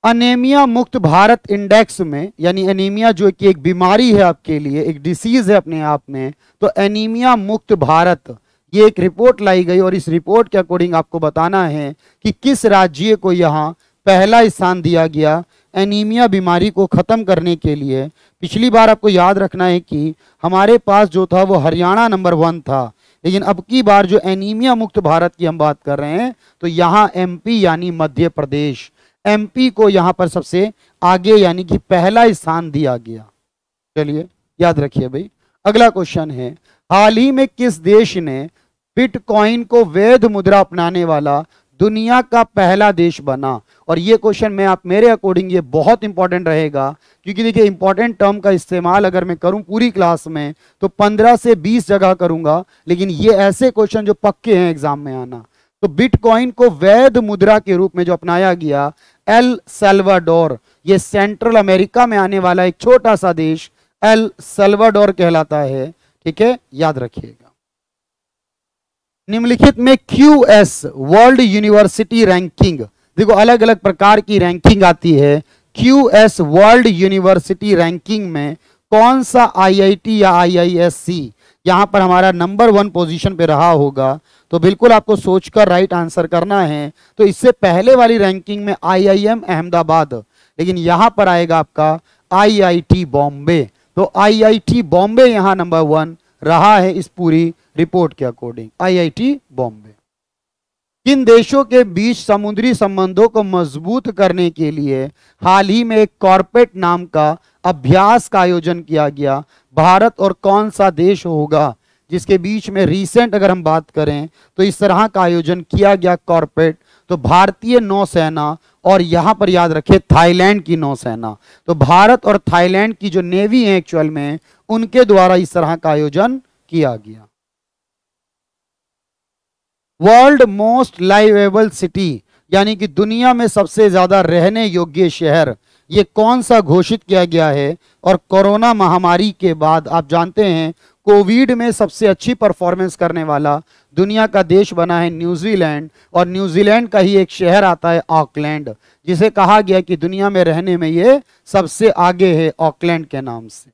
अनेमिया मुक्त भारत इंडेक्स में यानी एनीमिया जो कि एक बीमारी है आपके लिए एक डिसीज है अपने आप में तो एनीमिया मुक्त भारत ये एक रिपोर्ट लाई गई और इस रिपोर्ट के अकॉर्डिंग आपको बताना है कि किस राज्य को यहाँ पहला स्थान दिया गया एनीमिया बीमारी को ख़त्म करने के लिए पिछली बार आपको याद रखना है कि हमारे पास जो था वो हरियाणा नंबर वन था लेकिन अब की बार जो एनीमिया मुक्त भारत की हम बात कर रहे हैं तो यहाँ एमपी यानी मध्य प्रदेश एमपी को यहाँ पर सबसे आगे यानी कि पहला स्थान दिया गया चलिए याद रखिए भाई अगला क्वेश्चन है हाल ही में किस देश ने बिटकॉइन को वैध मुद्रा अपनाने वाला दुनिया का पहला देश बना और ये क्वेश्चन मैं आप मेरे अकॉर्डिंग ये बहुत इंपॉर्टेंट रहेगा क्योंकि देखिए इंपॉर्टेंट टर्म का इस्तेमाल अगर मैं करूं पूरी क्लास में तो 15 से 20 जगह करूंगा लेकिन ये ऐसे क्वेश्चन जो पक्के हैं एग्जाम में आना तो बिटकॉइन को वैध मुद्रा के रूप में जो अपनाया गया एल सेल्वाडोर ये सेंट्रल अमेरिका में आने वाला एक छोटा सा देश एल सेल्वाडोर कहलाता है ठीक है याद रखिएगा निम्नलिखित में Q S world university ranking देखो अलग अलग प्रकार की रैंकिंग आती है Q S world university ranking में कौन सा आई या आई यहां पर हमारा नंबर वन पोजिशन पे रहा होगा तो बिल्कुल आपको सोचकर राइट आंसर करना है तो इससे पहले वाली रैंकिंग में आईआईएम अहमदाबाद लेकिन यहां पर आएगा आपका आईआईटी बॉम्बे तो आईआईटी बॉम्बे यहां नंबर वन रहा है इस पूरी रिपोर्ट के अकॉर्डिंग आईआईटी बॉम्बे किन देशों के बीच समुद्री संबंधों को मजबूत करने के लिए हाल ही में एक कॉर्पोरेट नाम का अभ्यास का आयोजन किया गया भारत और कौन सा देश होगा जिसके बीच में रिसेंट अगर हम बात करें तो इस तरह का आयोजन किया गया कॉरपोरेट तो भारतीय नौसेना और यहां पर याद रखें थाईलैंड की नौसेना तो भारत और थाईलैंड की जो नेवी है एक्चुअल में उनके द्वारा इस तरह का आयोजन किया गया वर्ल्ड मोस्ट लाइवेबल सिटी यानी कि दुनिया में सबसे ज़्यादा रहने योग्य शहर ये कौन सा घोषित किया गया है और कोरोना महामारी के बाद आप जानते हैं कोविड में सबसे अच्छी परफॉर्मेंस करने वाला दुनिया का देश बना है न्यूजीलैंड और न्यूजीलैंड का ही एक शहर आता है ऑकलैंड जिसे कहा गया कि दुनिया में रहने में ये सबसे आगे है ऑकलैंड के नाम से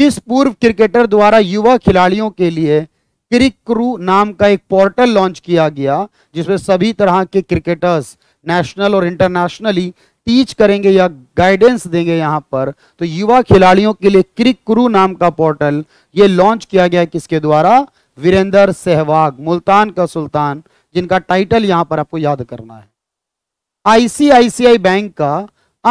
किस पूर्व क्रिकेटर द्वारा युवा खिलाड़ियों के लिए क्रिक्रू नाम का एक पोर्टल लॉन्च किया गया जिसमें सभी तरह के क्रिकेटर्स नेशनल और इंटरनेशनली टीच करेंगे या गाइडेंस देंगे यहां पर तो युवा खिलाड़ियों के लिए क्रिक क्रू नाम का पोर्टल ये लॉन्च किया गया किसके द्वारा वीरेंद्र सहवाग मुल्तान का सुल्तान जिनका टाइटल यहां पर आपको याद करना है आईसीआईसीआई बैंक का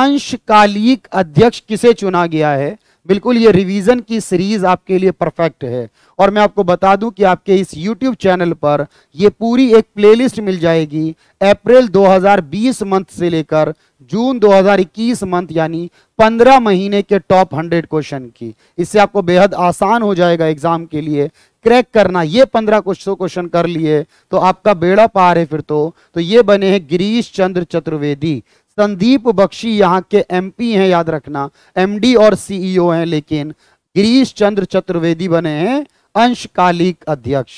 अंशकालिक अध्यक्ष किसे चुना गया है बिल्कुल ये रिवीजन की सीरीज आपके लिए परफेक्ट है और मैं आपको बता दूं कि आपके इस यूट्यूब चैनल पर ये पूरी एक प्लेलिस्ट मिल जाएगी अप्रैल 2020 मंथ से लेकर जून 2021 मंथ यानी 15 महीने के टॉप 100 क्वेश्चन की इससे आपको बेहद आसान हो जाएगा एग्जाम के लिए क्रैक करना ये पंद्रह क्वेश्चन क्वेश्चन कर लिए तो आपका बेड़ा पार है फिर तो तो ये बने हैं गिरीश चंद्र चतुर्वेदी संदीप बख्शी यहाँ के एमपी हैं याद रखना एमडी और सीईओ e हैं लेकिन गिरीश चंद्र चतुर्वेदी बने हैं अंशकालिक अध्यक्ष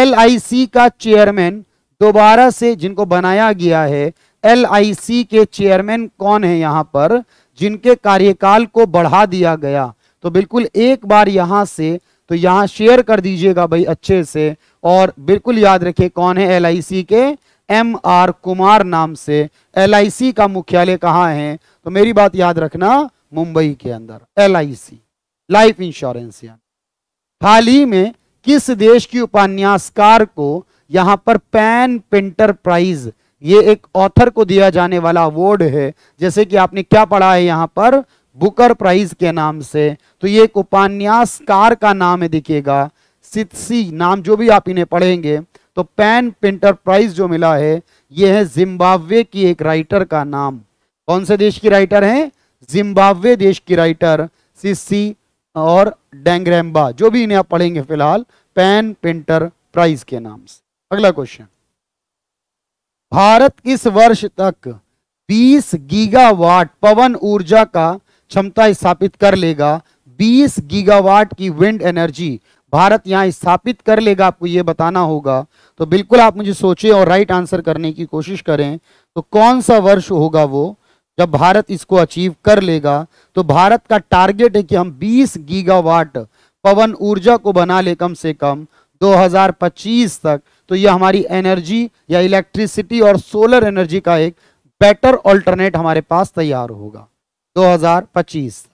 एलआईसी का चेयरमैन दोबारा से जिनको बनाया गया है एलआईसी के चेयरमैन कौन है यहाँ पर जिनके कार्यकाल को बढ़ा दिया गया तो बिल्कुल एक बार यहां से तो यहाँ शेयर कर दीजिएगा भाई अच्छे से और बिल्कुल याद रखिए कौन है एलआईसी के एम आर कुमार नाम से एल का मुख्यालय कहाँ है तो मेरी बात याद रखना मुंबई के अंदर एल लाइफ इंश्योरेंस हाल ही में किस देश की उपन्यासकार को यहां पर पैन पेंटर प्राइज ये एक ऑथर को दिया जाने वाला अवार्ड है जैसे कि आपने क्या पढ़ा है यहां पर बुकर प्राइज के नाम से तो ये एक उपन्यासकार का नाम है दिखेगा सितसी नाम जो भी आप इन्हें पढ़ेंगे तो पैन पिंटर प्राइज जो मिला है यह है जिम्बाब्वे की एक राइटर का नाम कौन से देश की राइटर है जिम्बाब्वे देश की राइटर सिसी और डेंग्रेम्बा जो भी इन्हें आप पढ़ेंगे फिलहाल पैन पिंटर प्राइज के नाम से अगला क्वेश्चन भारत इस वर्ष तक 20 गीगावाट पवन ऊर्जा का क्षमता स्थापित कर लेगा 20 गीगावाट की विंड एनर्जी भारत यहाँ स्थापित कर लेगा आपको ये बताना होगा तो बिल्कुल आप मुझे सोचें और राइट आंसर करने की कोशिश करें तो कौन सा वर्ष होगा वो जब भारत इसको अचीव कर लेगा तो भारत का टारगेट है कि हम 20 गीगावाट पवन ऊर्जा को बना ले कम से कम 2025 तक तो यह हमारी एनर्जी या इलेक्ट्रिसिटी और सोलर एनर्जी का एक बेटर ऑल्टरनेट हमारे पास तैयार होगा दो तक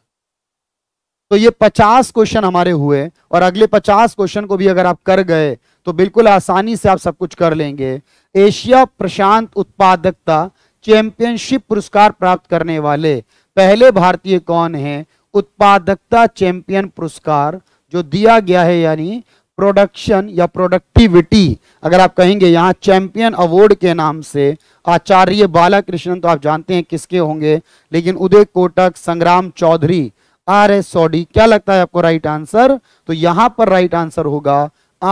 तो ये पचास क्वेश्चन हमारे हुए और अगले पचास क्वेश्चन को भी अगर आप कर गए तो बिल्कुल आसानी से आप सब कुछ कर लेंगे एशिया प्रशांत उत्पादकता चैंपियनशिप पुरस्कार प्राप्त करने वाले पहले भारतीय कौन है उत्पादकता चैंपियन पुरस्कार जो दिया गया है यानी प्रोडक्शन या प्रोडक्टिविटी अगर आप कहेंगे यहाँ चैंपियन अवार्ड के नाम से आचार्य बालाकृष्णन तो आप जानते हैं किसके होंगे लेकिन उदय कोटक संग्राम चौधरी आर एस सोडी क्या लगता है आपको राइट आंसर तो यहां पर राइट आंसर होगा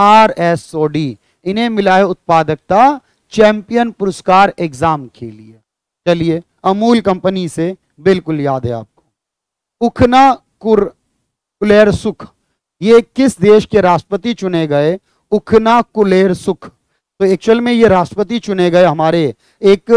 आर एस सोडी इन्हें मिला है उत्पादकता चैंपियन पुरस्कार एग्जाम के लिए चलिए अमूल कंपनी से बिल्कुल याद है आपको उखना कुर कुलेर सुख ये किस देश के राष्ट्रपति चुने गए उखना कुलेर सुख तो एक्चुअल में ये राष्ट्रपति चुने गए हमारे एक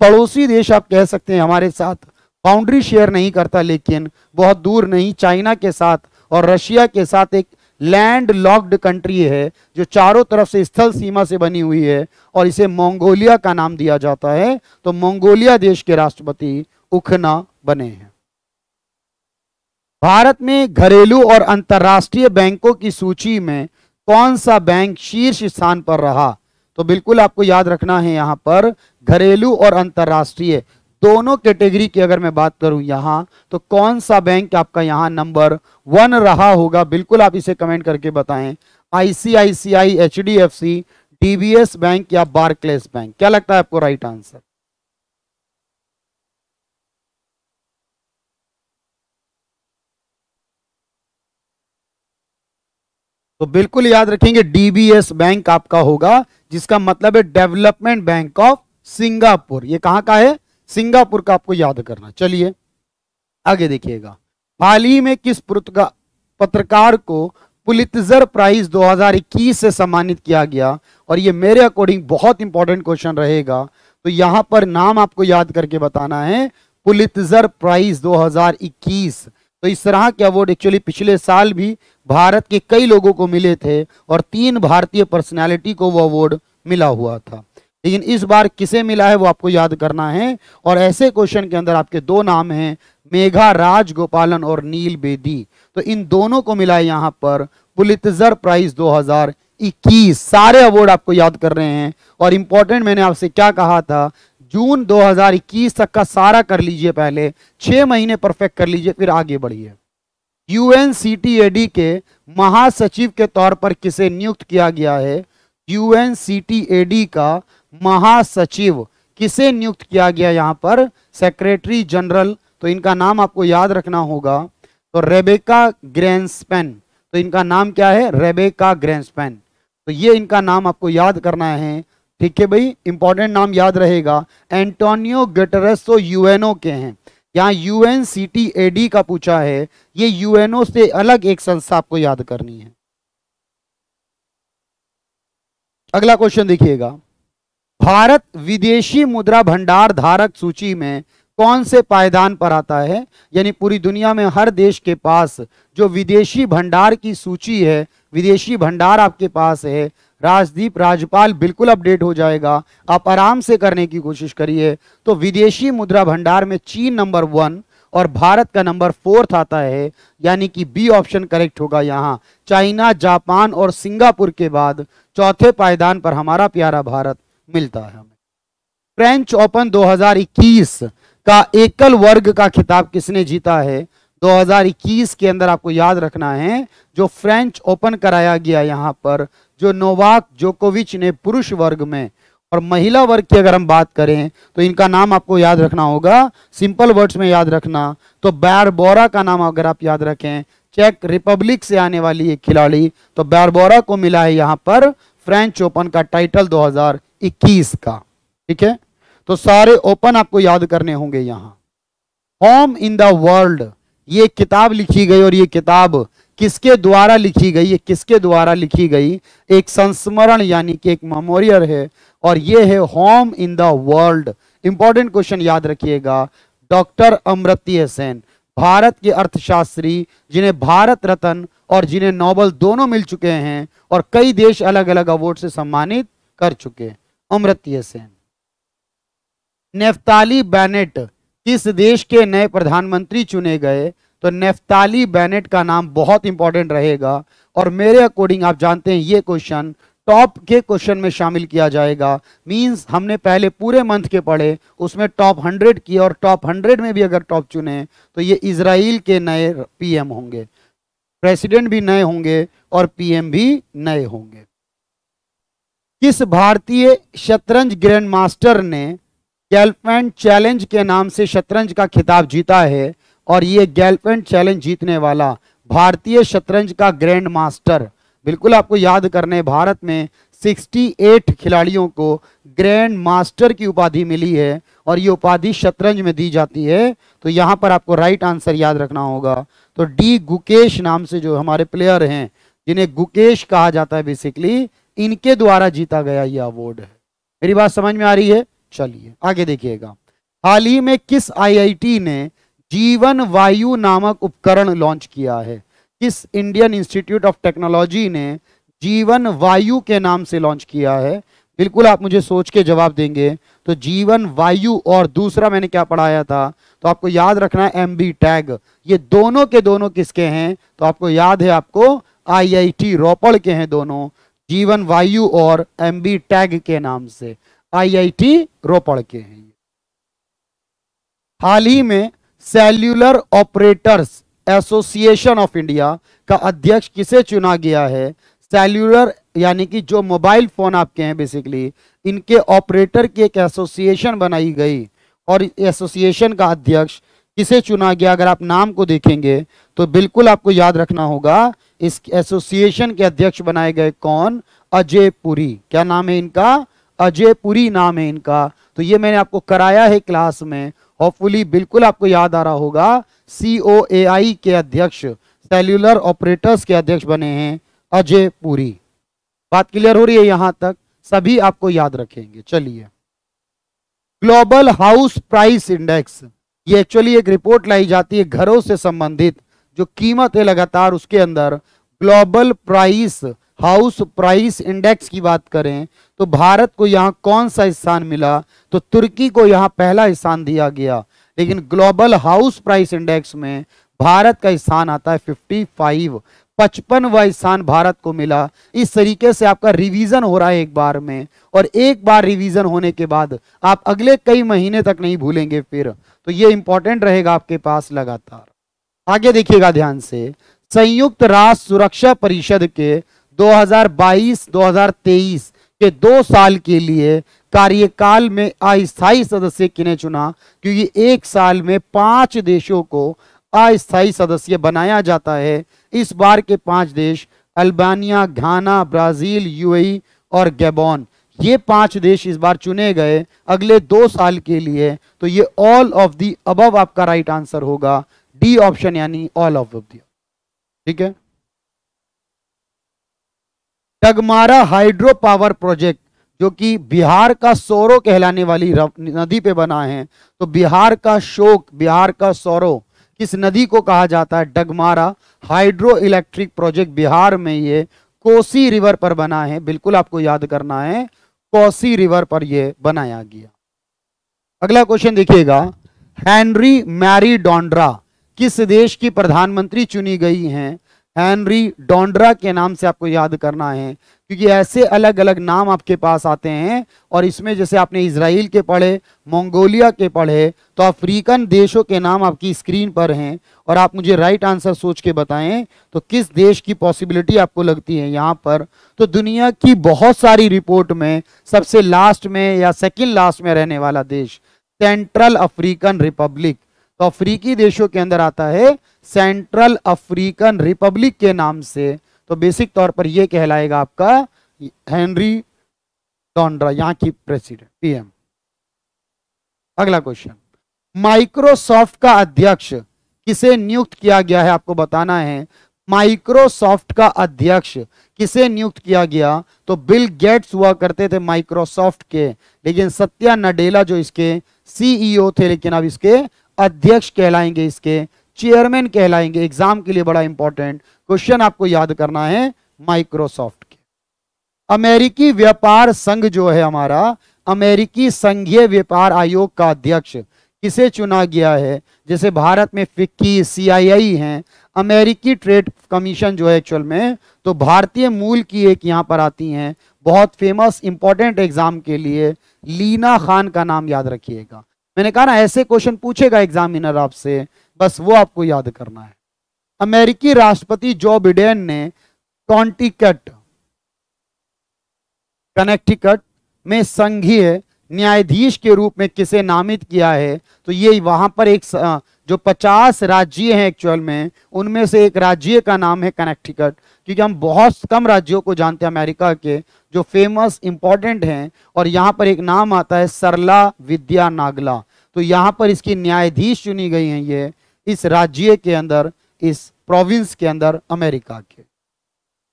पड़ोसी देश आप कह सकते हैं हमारे साथ बाउंड्री शेयर नहीं करता लेकिन बहुत दूर नहीं चाइना के साथ और रशिया के साथ एक लैंड लॉक्ड कंट्री है जो चारों तरफ से स्थल सीमा से बनी हुई है और इसे मंगोलिया का नाम दिया जाता है तो मंगोलिया देश के राष्ट्रपति उखना बने हैं भारत में घरेलू और अंतर्राष्ट्रीय बैंकों की सूची में कौन सा बैंक शीर्ष स्थान पर रहा तो बिल्कुल आपको याद रखना है यहां पर घरेलू और अंतर्राष्ट्रीय दोनों कैटेगरी की अगर मैं बात करूं यहां तो कौन सा बैंक आपका यहां नंबर वन रहा होगा बिल्कुल आप इसे कमेंट करके बताएं आईसीआईसीआई सी डीबीएस बैंक या बार्कलेस बैंक क्या लगता है आपको राइट आंसर तो बिल्कुल याद रखेंगे डीबीएस बैंक आपका होगा जिसका मतलब है डेवलपमेंट बैंक ऑफ सिंगापुर ये कहां का है सिंगापुर का आपको याद करना चलिए आगे देखिएगा हाल ही में किस पत्रकार को पुलितजर प्राइज 2021 से सम्मानित किया गया और ये मेरे अकॉर्डिंग बहुत इंपॉर्टेंट क्वेश्चन रहेगा तो यहाँ पर नाम आपको याद करके बताना है पुलितजर प्राइज 2021 तो इस तरह के अवार्ड एक्चुअली पिछले साल भी भारत के कई लोगों को मिले थे और तीन भारतीय पर्सनैलिटी को वो अवार्ड मिला हुआ था लेकिन इस बार किसे मिला है वो आपको याद करना है और ऐसे क्वेश्चन के अंदर आपके दो नाम हैं मेघा राज गोपालन और नील बेदी तो इन दोनों को मिला है यहां पर पुलितजर प्राइज 2021 सारे अवार्ड आपको याद कर रहे हैं और इंपॉर्टेंट मैंने आपसे क्या कहा था जून 2021 तक का सारा कर लीजिए पहले छह महीने परफेक्ट कर लीजिए फिर आगे बढ़िए यूएनसीटीएडी के महासचिव के तौर पर किसे नियुक्त किया गया है यूएनसीटीएडी का महासचिव किसे नियुक्त किया गया यहां पर सेक्रेटरी जनरल तो इनका नाम आपको याद रखना होगा तो रेबेका ग्रेंसपेन तो इनका नाम क्या है रेबेका ग्रेंसपेन तो ये इनका नाम आपको याद करना है ठीक है भाई इंपॉर्टेंट नाम याद रहेगा एंटोनियो गटरसो तो यूएनओ के हैं यहाँ UN C T A D का पूछा है ये यूएनओ से अलग एक संस्था आपको याद करनी है अगला क्वेश्चन देखिएगा भारत विदेशी मुद्रा भंडार धारक सूची में कौन से पायदान पर आता है यानी पूरी दुनिया में हर देश के पास जो विदेशी भंडार की सूची है विदेशी भंडार आपके पास है राजदीप राजपाल बिल्कुल अपडेट हो जाएगा आप आराम से करने की कोशिश करिए तो विदेशी मुद्रा भंडार में चीन नंबर वन और भारत का नंबर फोर्थ आता है यानी कि बी ऑप्शन करेक्ट होगा यहाँ चाइना जापान और सिंगापुर के बाद चौथे पायदान पर हमारा प्यारा भारत मिलता है हमें फ्रेंच ओपन 2021 का एकल वर्ग का खिताब किसने जीता है 2021 के अंदर आपको याद रखना है जो फ्रेंच ओपन कराया गया यहां पर जो नोवाक जोकोविच ने पुरुष वर्ग में और महिला वर्ग की अगर हम बात करें तो इनका नाम आपको याद रखना होगा सिंपल वर्ड्स में याद रखना तो बैरबोरा का नाम अगर आप याद रखें चेक रिपब्लिक से आने वाली एक खिलाड़ी तो बैरबोरा को मिला है यहां पर फ्रेंच ओपन का टाइटल 2000 2021 का ठीक है तो सारे ओपन आपको याद करने होंगे यहां होम इन द वर्ल्ड ये किताब लिखी गई और ये किताब किसके द्वारा लिखी गई ये किसके द्वारा लिखी गई एक संस्मरण यानी कि एक मेमोरियल है और ये है home in the world important question याद रखिएगा डॉक्टर अमृत्य सेन भारत के अर्थशास्त्री जिन्हें भारत रत्न और जिन्हें नोबल दोनों मिल चुके हैं और कई देश अलग अलग अवार्ड से सम्मानित कर चुके हैं अमृतीय सेन नेफ्ताली बैनेट किस देश के नए प्रधानमंत्री चुने गए तो नेफ्ताली बैनेट का नाम बहुत इंपॉर्टेंट रहेगा और मेरे अकॉर्डिंग आप जानते हैं ये क्वेश्चन टॉप के क्वेश्चन में शामिल किया जाएगा मींस हमने पहले पूरे मंथ के पढ़े उसमें टॉप हंड्रेड किए और टॉप हंड्रेड में भी अगर टॉप चुने तो ये इसराइल के नए पीएम होंगे प्रेसिडेंट भी नए होंगे और पीएम भी नए होंगे किस भारतीय शतरंज ग्रैंड मास्टर ने गैल्फेंड चैलेंज के नाम से शतरंज का खिताब जीता है और ये गैल्फेंड चैलेंज जीतने वाला भारतीय शतरंज का ग्रैंड मास्टर बिल्कुल आपको याद करने भारत में 68 खिलाड़ियों को ग्रैंड मास्टर की उपाधि मिली है और ये उपाधि शतरंज में दी जाती है तो यहाँ पर आपको राइट आंसर याद रखना होगा तो डी गुकेश नाम से जो हमारे प्लेयर हैं जिन्हें गुकेश कहा जाता है बेसिकली इनके द्वारा जीता गया यह अवार्ड है मेरी बात समझ में आ रही है चलिए आगे देखिएगा हाल ही में किस आईआईटी ने जीवन वायु नामक उपकरण लॉन्च किया है किस इंडियन इंस्टीट्यूट ऑफ टेक्नोलॉजी ने जीवन वायु के नाम से लॉन्च किया है बिल्कुल आप मुझे सोच के जवाब देंगे तो जीवन वायु और दूसरा मैंने क्या पढ़ाया था तो आपको याद रखना एम बी टैग ये दोनों के दोनों किसके हैं तो आपको याद है आपको आईआईटी रोपड़ के हैं दोनों जीवन वायु और एम बी टैग के नाम से आईआईटी रोपड़ के हैं हाल ही में cellular operators association of India का अध्यक्ष किसे चुना गया है सेल्यूलर यानी कि जो मोबाइल फ़ोन आपके हैं बेसिकली इनके ऑपरेटर की एक एसोसिएशन बनाई गई और एसोसिएशन का अध्यक्ष किसे चुना गया अगर आप नाम को देखेंगे तो बिल्कुल आपको याद रखना होगा इस एसोसिएशन के अध्यक्ष बनाए गए कौन अजय पुरी क्या नाम है इनका अजय पुरी नाम है इनका तो ये मैंने आपको कराया है क्लास में होपफुली बिल्कुल आपको याद आ रहा होगा सी ओ ए आई के अध्यक्ष सेल्यूलर ऑपरेटर्स के अध्यक्ष बने हैं अजय पुरी बात क्लियर हो रही है यहां तक सभी आपको याद रखेंगे चलिए ग्लोबल हाउस प्राइस इंडेक्स ये एक्चुअली एक रिपोर्ट लाई जाती है घरों से संबंधित जो कीमत है लगातार उसके अंदर global price house price index की बात करें तो भारत को यहाँ कौन सा स्थान मिला तो तुर्की को यहाँ पहला स्थान दिया गया लेकिन ग्लोबल हाउस प्राइस इंडेक्स में भारत का स्थान आता है 55 पचपनवा स्थान भारत को मिला इस तरीके से आपका रिवीजन हो रहा है एक बार में और एक बार रिवीजन होने के बाद आप अगले कई महीने तक नहीं भूलेंगे फिर तो ये इंपॉर्टेंट रहेगा आपके पास लगातार आगे देखिएगा ध्यान से संयुक्त राष्ट्र सुरक्षा परिषद के 2022-2023 के दो साल के लिए कार्यकाल में अस्थायी सदस्य किने चुना क्योंकि एक साल में पांच देशों को अस्थायी सदस्य बनाया जाता है इस बार के पांच देश अल्बानिया घाना ब्राजील यूएई और गैबोन ये पांच देश इस बार चुने गए अगले दो साल के लिए तो ये ऑल ऑफ दी अबव आपका राइट आंसर होगा डी ऑप्शन यानी ऑल ऑफ दिया ठीक है टगमारा हाइड्रो पावर प्रोजेक्ट जो कि बिहार का सौरो कहलाने वाली नदी पे बना है तो बिहार का शोक बिहार का सौरो किस नदी को कहा जाता है Dagmara hydro electric project Bihar में ये कोसी रिवर पर बना है बिल्कुल आपको याद करना है कोसी रिवर पर यह बनाया गया अगला क्वेश्चन देखिएगा हेनरी मैरी डोंड्रा किस देश की प्रधानमंत्री चुनी गई हैं हैंनरी डोंड्रा के नाम से आपको याद करना है क्योंकि ऐसे अलग अलग नाम आपके पास आते हैं और इसमें जैसे आपने इसराइल के पढ़े मंगोलिया के पढ़े तो अफ्रीकन देशों के नाम आपकी स्क्रीन पर हैं और आप मुझे राइट आंसर सोच के बताएं तो किस देश की पॉसिबिलिटी आपको लगती है यहाँ पर तो दुनिया की बहुत सारी रिपोर्ट में सबसे लास्ट में या सेकेंड लास्ट में रहने वाला देश सेंट्रल अफ्रीकन रिपब्लिक तो अफ्रीकी देशों के अंदर आता है सेंट्रल अफ्रीकन रिपब्लिक के नाम से तो बेसिक तौर पर यह कहलाएगा आपका हेनरी डॉन्ड्रा यहां की प्रेसिडेंट पीएम अगला क्वेश्चन माइक्रोसॉफ्ट का अध्यक्ष किसे नियुक्त किया गया है आपको बताना है माइक्रोसॉफ्ट का अध्यक्ष किसे नियुक्त किया गया तो बिल गेट्स हुआ करते थे माइक्रोसॉफ्ट के लेकिन सत्या नडेला जो इसके सीईओ e थे लेकिन अब इसके अध्यक्ष कहलाएंगे इसके चेयरमैन कहलाएंगे एग्जाम के लिए बड़ा इंपॉर्टेंट क्वेश्चन आपको याद करना है माइक्रोसॉफ्ट के अमेरिकी व्यापार संघ जो है हमारा अमेरिकी संघीय व्यापार आयोग का अध्यक्ष किसे चुना गया है जैसे भारत में फिक्की सीआईआई हैं अमेरिकी ट्रेड कमीशन जो है एक्चुअल में तो भारतीय मूल की एक यहां पर आती हैं बहुत फेमस इंपॉर्टेंट एग्जाम के लिए लीना खान का नाम याद रखिएगा मैंने कहा ना ऐसे क्वेश्चन पूछेगा एग्जामिनर आपसे बस वो आपको याद करना है अमेरिकी राष्ट्रपति जो बिडेन ने कॉन्टिकट कनेक्टिकट में संघीय न्यायाधीश के रूप में किसे नामित किया है तो ये वहां पर एक जो 50 राज्य हैं एक्चुअल में उनमें से एक राज्य का नाम है कनेक्टिकट क्योंकि हम बहुत कम राज्यों को जानते हैं अमेरिका के जो फेमस इंपॉर्टेंट हैं और यहाँ पर एक नाम आता है सरला विद्या नागला तो यहाँ पर इसकी न्यायाधीश चुनी गई हैं ये इस राज्य के अंदर इस प्रोविंस के अंदर अमेरिका के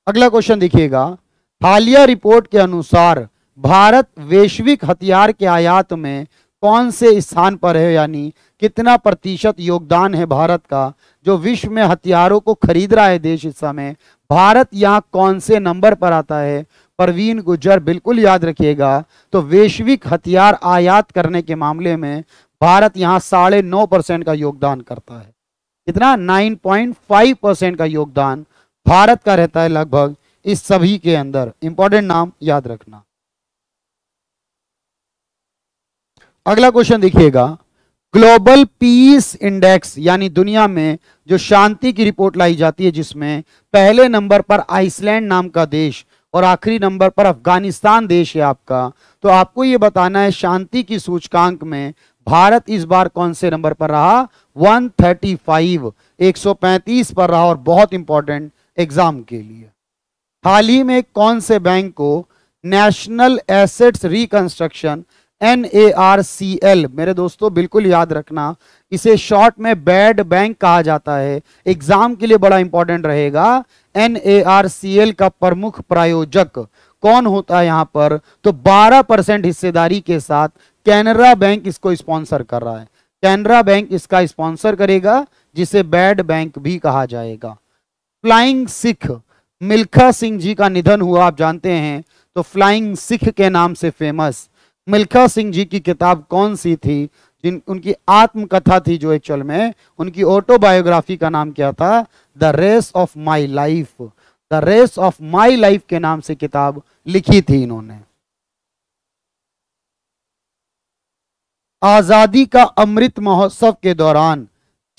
अगला क्वेश्चन देखिएगा हालिया रिपोर्ट के अनुसार भारत वैश्विक हथियार के आयात में कौन से स्थान पर है यानी कितना प्रतिशत योगदान है भारत का जो विश्व में हथियारों को खरीद रहा है देश इस समय भारत यहाँ कौन से नंबर पर आता है परवीन गुजर बिल्कुल याद रखिएगा तो वैश्विक हथियार आयात करने के मामले में भारत यहाँ साढ़े नौ परसेंट का योगदान करता है कितना नाइन पॉइंट फाइव परसेंट का योगदान भारत का रहता है लगभग इस सभी के अंदर इंपॉर्टेंट नाम याद रखना अगला क्वेश्चन देखिएगा ग्लोबल पीस इंडेक्स यानी दुनिया में जो शांति की रिपोर्ट लाई जाती है जिसमें पहले नंबर पर आइसलैंड नाम का देश और आखिरी नंबर पर अफगानिस्तान देश है आपका तो आपको ये बताना है शांति की सूचकांक में भारत इस बार कौन से नंबर पर रहा 135 135 पर रहा और बहुत इंपॉर्टेंट एग्जाम के लिए हाल ही में कौन से बैंक को national assets reconstruction N A R C L मेरे दोस्तों बिल्कुल याद रखना इसे शॉर्ट में बैड बैंक कहा जाता है एग्जाम के लिए बड़ा इंपॉर्टेंट रहेगा N A R C L का प्रमुख प्रायोजक कौन होता है यहां पर तो 12 परसेंट हिस्सेदारी के साथ कैनरा बैंक इसको स्पॉन्सर कर रहा है कैनरा बैंक इसका स्पॉन्सर करेगा जिसे बैड बैंक भी कहा जाएगा फ्लाइंग सिख मिल्खा सिंह जी का निधन हुआ आप जानते हैं तो फ्लाइंग सिख के नाम से फेमस मिल्खा सिंह जी की किताब कौन सी थी जिन उनकी आत्मकथा थी जो एक्चुअल में उनकी ऑटोबायोग्राफी का नाम क्या था the race of my life the race of my life के नाम से किताब लिखी थी इन्होंने आजादी का अमृत महोत्सव के दौरान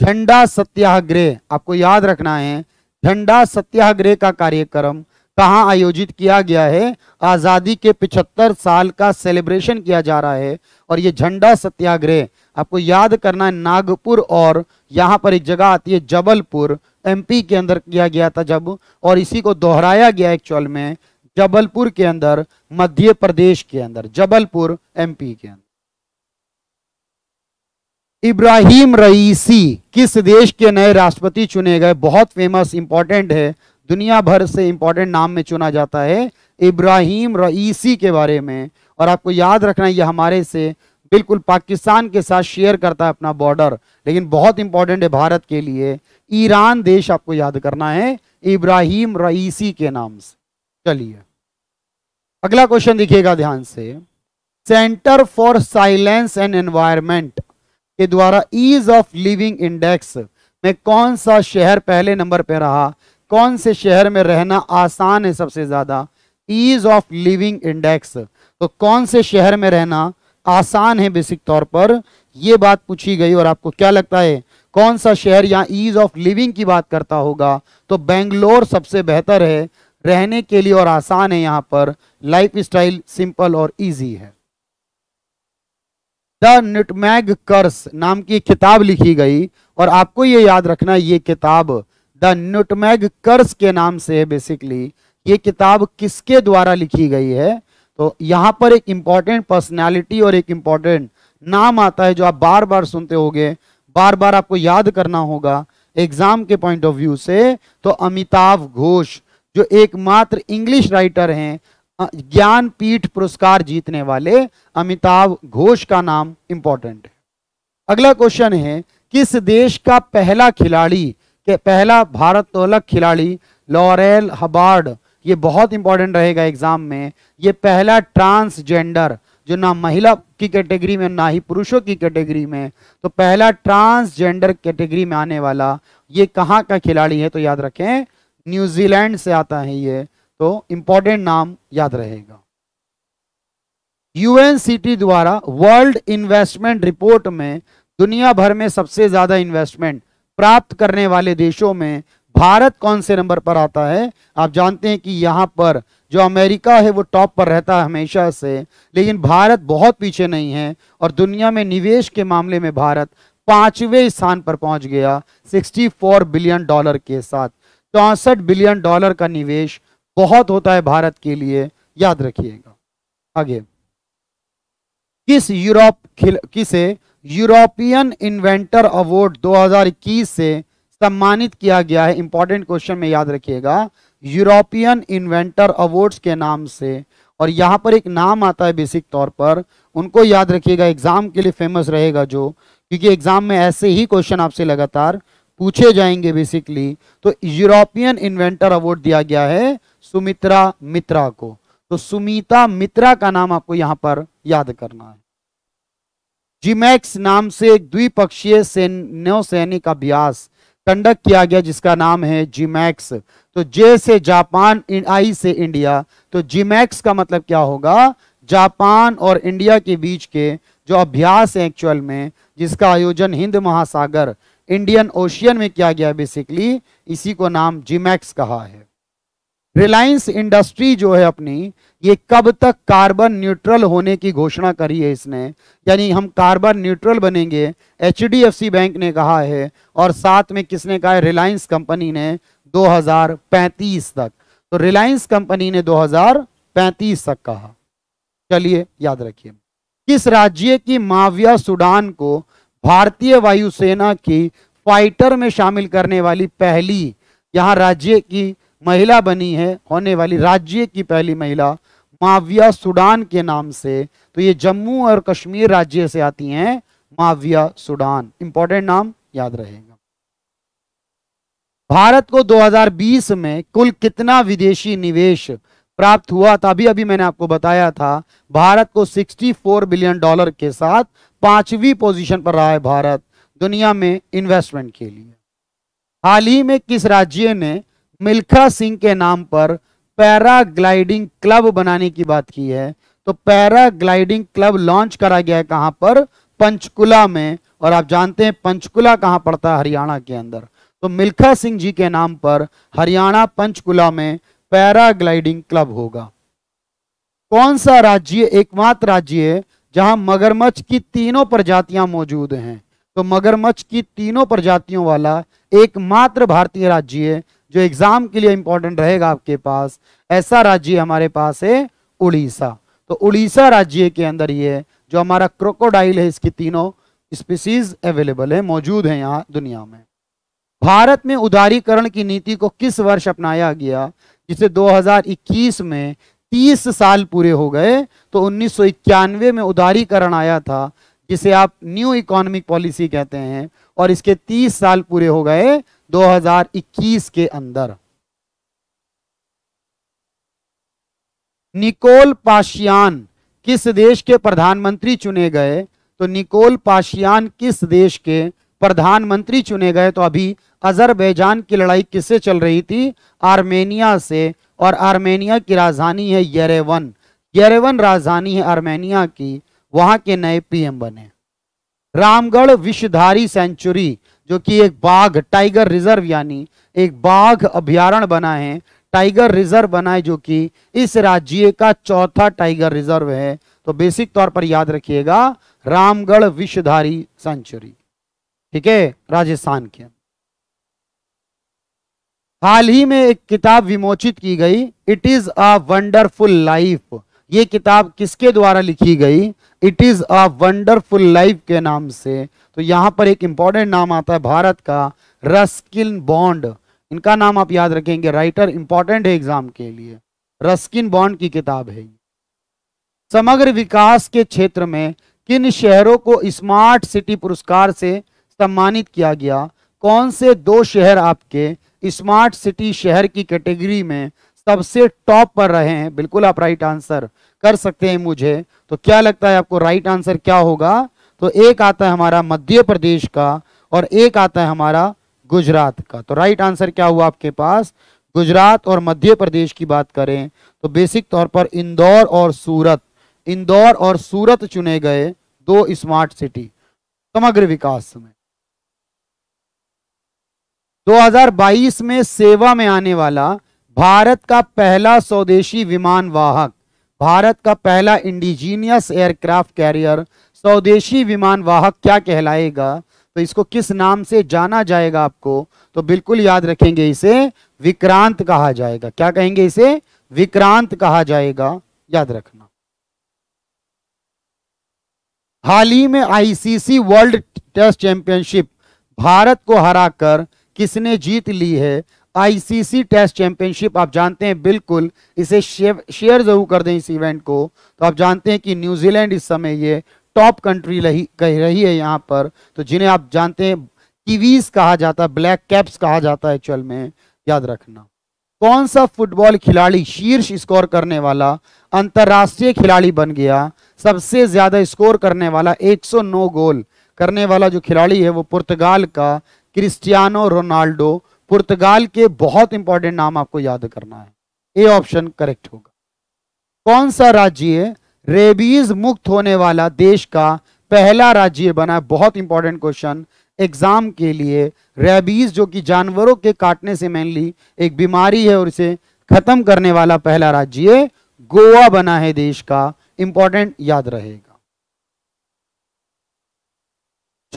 झंडा सत्याग्रह आपको याद रखना है झंडा सत्याग्रह का कार्यक्रम कहाँ आयोजित किया गया है आज़ादी के 75 साल का सेलिब्रेशन किया जा रहा है और ये झंडा सत्याग्रह आपको याद करना है नागपुर और यहाँ पर एक जगह आती है जबलपुर एमपी के अंदर किया गया था जब और इसी को दोहराया गया एक्चुअल में जबलपुर के अंदर मध्य प्रदेश के अंदर जबलपुर एमपी के अंदर इब्राहिम रईसी किस देश के नए राष्ट्रपति चुने गए बहुत फेमस इंपॉर्टेंट है दुनिया भर से इंपॉर्टेंट नाम में चुना जाता है इब्राहिम रईसी के बारे में और आपको याद रखना ये हमारे से बिल्कुल पाकिस्तान के साथ शेयर करता है अपना बॉर्डर लेकिन बहुत इंपॉर्टेंट है भारत के लिए ईरान देश आपको याद करना है इब्राहिम रईसी के नाम से चलिए अगला क्वेश्चन देखिएगा ध्यान से centre for science and environment के द्वारा ईज ऑफ लिविंग इंडेक्स में कौन सा शहर पहले नंबर पर रहा कौन से शहर में रहना आसान है सबसे ज़्यादा ईज़ ऑफ लिविंग इंडेक्स तो कौन से शहर में रहना आसान है बेसिक तौर पर यह बात पूछी गई और आपको क्या लगता है कौन सा शहर यहाँ ईज़ ऑफ लिविंग की बात करता होगा तो बेंगलोर सबसे बेहतर है रहने के लिए और आसान है यहाँ पर लाइफ स्टाइल सिंपल और ईजी है द निटमैग कर्स नाम की किताब लिखी गई और आपको ये याद रखना ये किताब द नुटमैग कर्स के नाम से है बेसिकली ये किताब किसके द्वारा लिखी गई है तो यहाँ पर एक इंपॉर्टेंट पर्सनैलिटी और एक इंपॉर्टेंट नाम आता है जो आप बार बार सुनते होंगे बार बार आपको याद करना होगा एग्जाम के पॉइंट ऑफ व्यू से तो अमिताभ घोष जो एकमात्र इंग्लिश राइटर हैं ज्ञानपीठ पुरस्कार जीतने वाले अमिताभ घोष का नाम इंपॉर्टेंट है अगला क्वेश्चन है किस देश का पहला खिलाड़ी कि पहला भारत तोलक खिलाड़ी लॉरेल हबार्ड ये बहुत इंपॉर्टेंट रहेगा एग्जाम में ये पहला ट्रांसजेंडर जो ना महिला की कैटेगरी में ना ही पुरुषों की कैटेगरी में तो पहला ट्रांसजेंडर कैटेगरी में आने वाला ये कहाँ का खिलाड़ी है तो याद रखें न्यूजीलैंड से आता है ये तो इंपॉर्टेंट नाम याद रहेगा यूएनसीटी द्वारा वर्ल्ड इन्वेस्टमेंट रिपोर्ट में दुनिया भर में सबसे ज़्यादा इन्वेस्टमेंट प्राप्त करने वाले देशों में भारत कौन से नंबर पर आता है आप जानते हैं कि यहाँ पर जो अमेरिका है वो टॉप पर रहता है हमेशा से लेकिन भारत बहुत पीछे नहीं है और दुनिया में निवेश के मामले में भारत पांचवें स्थान पर पहुंच गया 64 बिलियन डॉलर के साथ चौसठ बिलियन डॉलर का निवेश बहुत होता है भारत के लिए याद रखिएगा आगे किस यूरोप खिल किसे यूरोपियन इन्वेंटर अवार्ड 2021 से सम्मानित किया गया है इंपॉर्टेंट क्वेश्चन में याद रखिएगा यूरोपियन इन्वेंटर अवार्ड्स के नाम से और यहाँ पर एक नाम आता है बेसिक तौर पर उनको याद रखिएगा एग्जाम के लिए फेमस रहेगा जो क्योंकि एग्जाम में ऐसे ही क्वेश्चन आपसे लगातार पूछे जाएंगे बेसिकली तो यूरोपियन इन्वेंटर अवार्ड दिया गया है सुमित्रा मित्रा को तो सुमिता मित्रा का नाम आपको यहाँ पर याद करना है जीमैक्स नाम से एक द्विपक्षीय नौसैनिक अभ्यास कंडक्ट किया गया जिसका नाम है जीमैक्स तो जे से जापान आई से इंडिया तो जीमैक्स का मतलब क्या होगा जापान और इंडिया के बीच के जो अभ्यास है एक्चुअल में जिसका आयोजन हिंद महासागर इंडियन ओशियन में किया गया बेसिकली इसी को नाम जीमैक्स कहा है रिलायंस इंडस्ट्री जो है अपनी ये कब तक कार्बन न्यूट्रल होने की घोषणा करी है इसने यानी हम कार्बन न्यूट्रल बनेंगे एच बैंक ने कहा है और साथ में किसने कहा है रिलायंस कंपनी ने 2035 तक तो रिलायंस कंपनी ने 2035 तक कहा चलिए याद रखिए किस राज्य की माविया सूडान को भारतीय वायुसेना की फाइटर में शामिल करने वाली पहली यहाँ राज्य की महिला बनी है होने वाली राज्य की पहली महिला माविया सुडान के नाम से तो ये जम्मू और कश्मीर राज्य से आती हैं माविया सुडान इंपॉर्टेंट नाम याद रहेगा भारत को 2020 में कुल कितना विदेशी निवेश प्राप्त हुआ था अभी अभी मैंने आपको बताया था भारत को 64 बिलियन डॉलर के साथ पांचवी पोजीशन पर रहा है भारत दुनिया में इन्वेस्टमेंट के लिए हाल ही में किस राज्य ने मिल्खा सिंह के नाम पर पैराग्लाइडिंग क्लब बनाने की बात की है तो पैराग्लाइडिंग क्लब लॉन्च करा गया है कहां पर पंचकुला में और आप जानते हैं पंचकुला कहां पड़ता है हरियाणा के अंदर तो मिल्खा सिंह जी के नाम पर हरियाणा पंचकुला में पैराग्लाइडिंग क्लब होगा कौन सा राज्य एकमात्र राज्य है जहां मगरमच्छ की तीनों प्रजातियां मौजूद हैं तो मगरमच्छ की तीनों प्रजातियों वाला एकमात्र भारतीय राज्य है जो एग्जाम के लिए इंपॉर्टेंट रहेगा आपके पास ऐसा राज्य हमारे पास है उड़ीसा तो उड़ीसा राज्य के अंदर ये जो हमारा क्रोकोडाइल है इसकी तीनों स्पीसीज अवेलेबल है मौजूद है यहाँ दुनिया में भारत में उदारीकरण की नीति को किस वर्ष अपनाया गया जिसे 2021 में 30 साल पूरे हो गए तो उन्नीस में उदारीकरण आया था जिसे आप न्यू इकोनॉमिक पॉलिसी कहते हैं और इसके 30 साल पूरे हो गए 2021 के अंदर निकोल पाशियान किस देश के प्रधानमंत्री चुने गए तो निकोल पाशियान किस देश के प्रधानमंत्री चुने गए तो अभी अजरबैजान की लड़ाई किससे चल रही थी आर्मेनिया से और आर्मेनिया की राजधानी है येरेवन येरेवन राजधानी है आर्मेनिया की वहां के नए पीएम बने रामगढ़ विषधारी सेंचुरी जो कि एक बाघ टाइगर रिजर्व यानी एक बाघ अभ्यारण बना है टाइगर रिजर्व बना है जो कि इस राज्य का चौथा टाइगर रिजर्व है तो बेसिक तौर पर याद रखिएगा रामगढ़ विषधारी सेंचुरी ठीक है राजस्थान के हाल ही में एक किताब विमोचित की गई it is a wonderful life ये किताब किसके द्वारा लिखी गई it is a wonderful life के नाम से तो यहां पर एक इंपॉर्टेंट नाम आता है भारत का रस्किन बॉन्ड इनका नाम आप याद रखेंगे राइटर इंपॉर्टेंट है एग्जाम के लिए रस्किन बॉन्ड की किताब है समग्र विकास के क्षेत्र में किन शहरों को स्मार्ट सिटी पुरस्कार से सम्मानित किया गया कौन से दो शहर आपके स्मार्ट सिटी शहर की कैटेगरी में सबसे टॉप पर रहे हैं बिल्कुल आप राइट आंसर कर सकते हैं मुझे तो क्या लगता है आपको राइट आंसर क्या होगा तो एक आता है हमारा मध्य प्रदेश का और एक आता है हमारा गुजरात का तो राइट आंसर क्या हुआ आपके पास गुजरात और मध्य प्रदेश की बात करें तो बेसिक तौर पर इंदौर और सूरत इंदौर और सूरत चुने गए दो स्मार्ट सिटी समग्र विकास में 2022 में सेवा में आने वाला भारत का पहला स्वदेशी विमान वाहक भारत का पहला इंडिजीनियस एयरक्राफ्ट कैरियर स्वदेशी विमान वाहक क्या कहलाएगा तो इसको किस नाम से जाना जाएगा आपको तो बिल्कुल याद रखेंगे इसे विक्रांत कहा जाएगा क्या कहेंगे इसे विक्रांत कहा जाएगा याद रखना हाल ही में ICC world test championship Bharat को हराकर किसने जीत ली है आईसीसी टेस्ट चैंपियनशिप आप जानते हैं बिल्कुल इसे शेयर जरूर कर दें इस इवेंट को तो आप जानते हैं कि न्यूजीलैंड इस समय ये टॉप कंट्री रही कह रही है यहाँ पर तो जिन्हें आप जानते हैं कीवीज कहा जाता है ब्लैक कैप्स कहा जाता है एक्चुअल में याद रखना कौन सा फुटबॉल खिलाड़ी शीर्ष स्कोर करने वाला अंतर्राष्ट्रीय खिलाड़ी बन गया सबसे ज़्यादा स्कोर करने वाला 109 गोल करने वाला जो खिलाड़ी है वो पुर्तगाल का क्रिस्टियानो रोनाल्डो पुर्तगाल के बहुत इंपॉर्टेंट नाम आपको याद करना है ए ऑप्शन करेक्ट होगा कौन सा राज्य रेबीज मुक्त होने वाला देश का पहला राज्य बना बहुत इंपॉर्टेंट क्वेश्चन एग्जाम के लिए रेबीज जो कि जानवरों के काटने से मेनली एक बीमारी है और इसे खत्म करने वाला पहला राज्य गोवा बना है देश का इंपॉर्टेंट याद रहेगा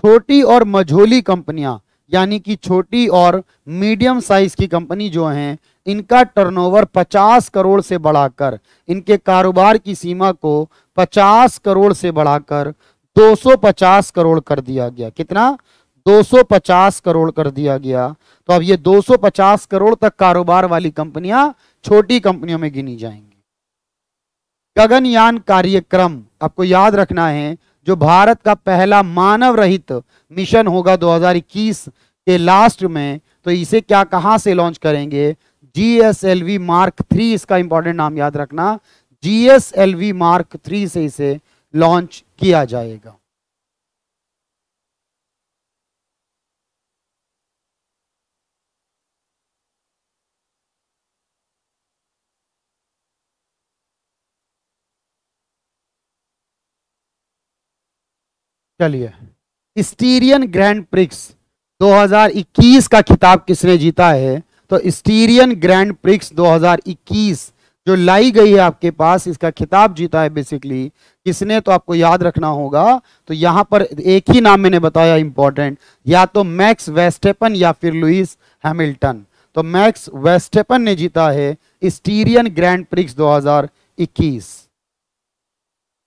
छोटी और मझोली कंपनियां यानी कि छोटी और मीडियम साइज की कंपनी जो हैं इनका टर्नओवर 50 करोड़ से बढ़ाकर इनके कारोबार की सीमा को 50 करोड़ से बढ़ाकर 250 करोड़ कर दिया गया कितना 250 करोड़ कर दिया गया तो अब ये 250 करोड़ तक कारोबार वाली कंपनियां छोटी कंपनियों में गिनी जाएंगी गगनयान कार्यक्रम आपको याद रखना है जो भारत का पहला मानव रहित मिशन होगा 2021 के लास्ट में तो इसे क्या कहां से लॉन्च करेंगे जीएसएलवी एस मार्क थ्री इसका इंपॉर्टेंट नाम याद रखना जीएसएलवी एस मार्क थ्री से इसे लॉन्च किया जाएगा चलिए स्टीरियन ग्रैंड प्रिक्स 2021 का खिताब किसने जीता है तो स्टीरियन ग्रैंड प्रिक्स 2021 जो लाई गई है आपके पास इसका खिताब जीता है बेसिकली किसने तो आपको याद रखना होगा तो यहां पर एक ही नाम मैंने बताया इंपॉर्टेंट या तो मैक्स वेस्टेपन या फिर लुइस हैमिल्टन तो मैक्स वेस्टेपन ने जीता है स्टीरियन ग्रैंड प्रिक्स 2021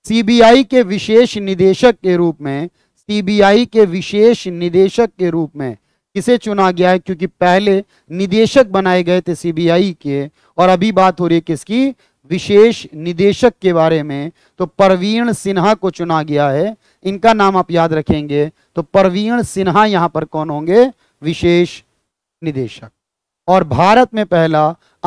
सीबीआई के विशेष निदेशक के रूप में सीबीआई के विशेष निदेशक के रूप में किसे चुना गया है क्योंकि पहले निदेशक बनाए गए थे सीबीआई के और अभी बात हो रही है किसकी विशेष निदेशक के बारे में तो परवीण सिन्हा को चुना गया है इनका नाम आप याद रखेंगे तो परवीण सिन्हा यहां पर कौन होंगे विशेष निदेशक और भारत में पहला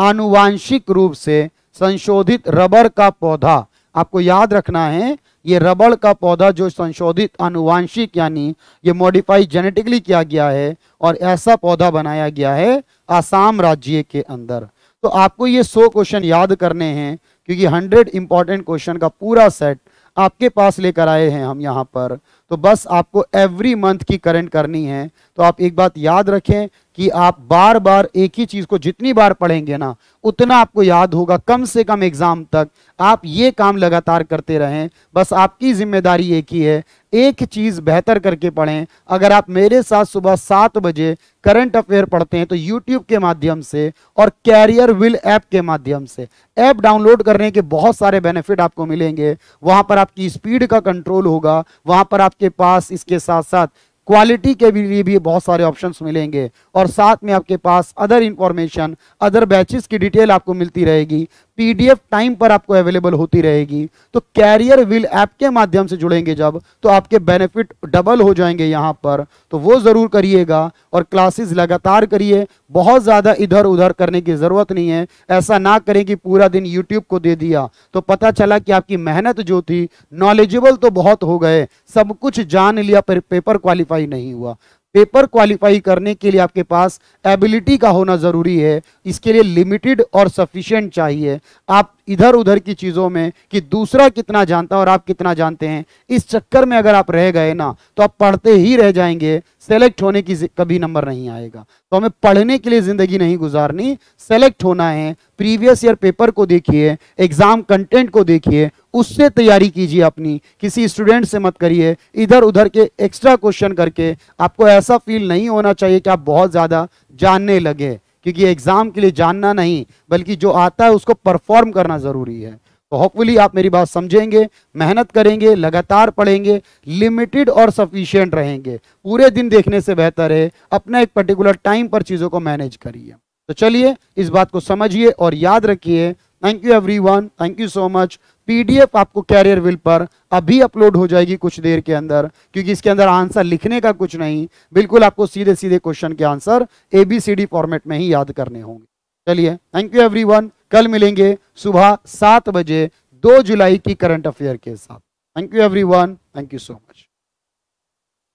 आनुवांशिक रूप से संशोधित रबर का पौधा आपको याद रखना है ये रबड़ का पौधा जो संशोधित आनुवांशिक यानी ये मॉडिफाई जेनेटिकली किया गया है और ऐसा पौधा बनाया गया है आसाम राज्य के अंदर तो आपको ये सौ क्वेश्चन याद करने हैं क्योंकि हंड्रेड इंपॉर्टेंट क्वेश्चन का पूरा सेट आपके पास लेकर आए हैं हम यहाँ पर तो बस आपको एवरी मंथ की करंट करनी है तो आप एक बात याद रखें कि आप बार बार एक ही चीज़ को जितनी बार पढ़ेंगे ना उतना आपको याद होगा कम से कम एग्ज़ाम तक आप ये काम लगातार करते रहें बस आपकी जिम्मेदारी एक ही है एक चीज़ बेहतर करके पढ़ें अगर आप मेरे साथ सुबह सात बजे करंट अफेयर पढ़ते हैं तो यूट्यूब के माध्यम से और कैरियर विल ऐप के माध्यम से ऐप डाउनलोड करने के बहुत सारे बेनिफिट आपको मिलेंगे वहां पर आपकी स्पीड का कंट्रोल होगा वहाँ पर आपकी आपके पास इसके साथ साथ क्वालिटी के भी लिए भी बहुत सारे ऑप्शंस मिलेंगे और साथ में आपके पास अदर इंफॉर्मेशन अदर बैचेस की डिटेल आपको मिलती रहेगी पीडीएफ टाइम पर आपको अवेलेबल होती रहेगी तो कैरियर विल ऐप के माध्यम से जुड़ेंगे जब तो आपके बेनिफिट डबल हो जाएंगे यहाँ पर तो वो ज़रूर करिएगा और क्लासेस लगातार करिए बहुत ज़्यादा इधर उधर करने की ज़रूरत नहीं है ऐसा ना करें कि पूरा दिन यूट्यूब को दे दिया तो पता चला कि आपकी मेहनत जो थी नॉलेजेबल तो बहुत हो गए सब कुछ जान लिया पर पेपर क्वालिफाई नहीं हुआ पेपर क्वालिफाई करने के लिए आपके पास एबिलिटी का होना ज़रूरी है इसके लिए लिमिटेड और सफिशिएंट चाहिए आप इधर उधर की चीज़ों में कि दूसरा कितना जानता है और आप कितना जानते हैं इस चक्कर में अगर आप रह गए ना तो आप पढ़ते ही रह जाएंगे सेलेक्ट होने की कभी नंबर नहीं आएगा तो हमें पढ़ने के लिए ज़िंदगी नहीं गुजारनी सेलेक्ट होना है प्रीवियस ईयर पेपर को देखिए एग्ज़ाम कंटेंट को देखिए उससे तैयारी कीजिए अपनी किसी स्टूडेंट से मत करिए इधर उधर के एक्स्ट्रा क्वेश्चन करके आपको ऐसा फील नहीं होना चाहिए कि आप बहुत ज़्यादा जानने लगे क्योंकि एग्ज़ाम के लिए जानना नहीं बल्कि जो आता है उसको परफॉर्म करना ज़रूरी है तो होपफुली आप मेरी बात समझेंगे मेहनत करेंगे लगातार पढ़ेंगे लिमिटेड और सफिशियंट रहेंगे पूरे दिन देखने से बेहतर है अपना एक पर्टिकुलर टाइम पर चीज़ों को मैनेज करिए तो चलिए इस बात को समझिए और याद रखिए thank you everyone thank you so much PDF आपको कैरियर विल पर अभी अपलोड हो जाएगी कुछ देर के अंदर क्योंकि इसके अंदर आंसर लिखने का कुछ नहीं बिल्कुल आपको सीधे सीधे क्वेश्चन के आंसर एबीसीडी फॉर्मेट में ही याद करने होंगे चलिए थैंक यू एवरीवन कल मिलेंगे सुबह सात बजे दो जुलाई की करंट अफेयर के साथ thank you every thank you so much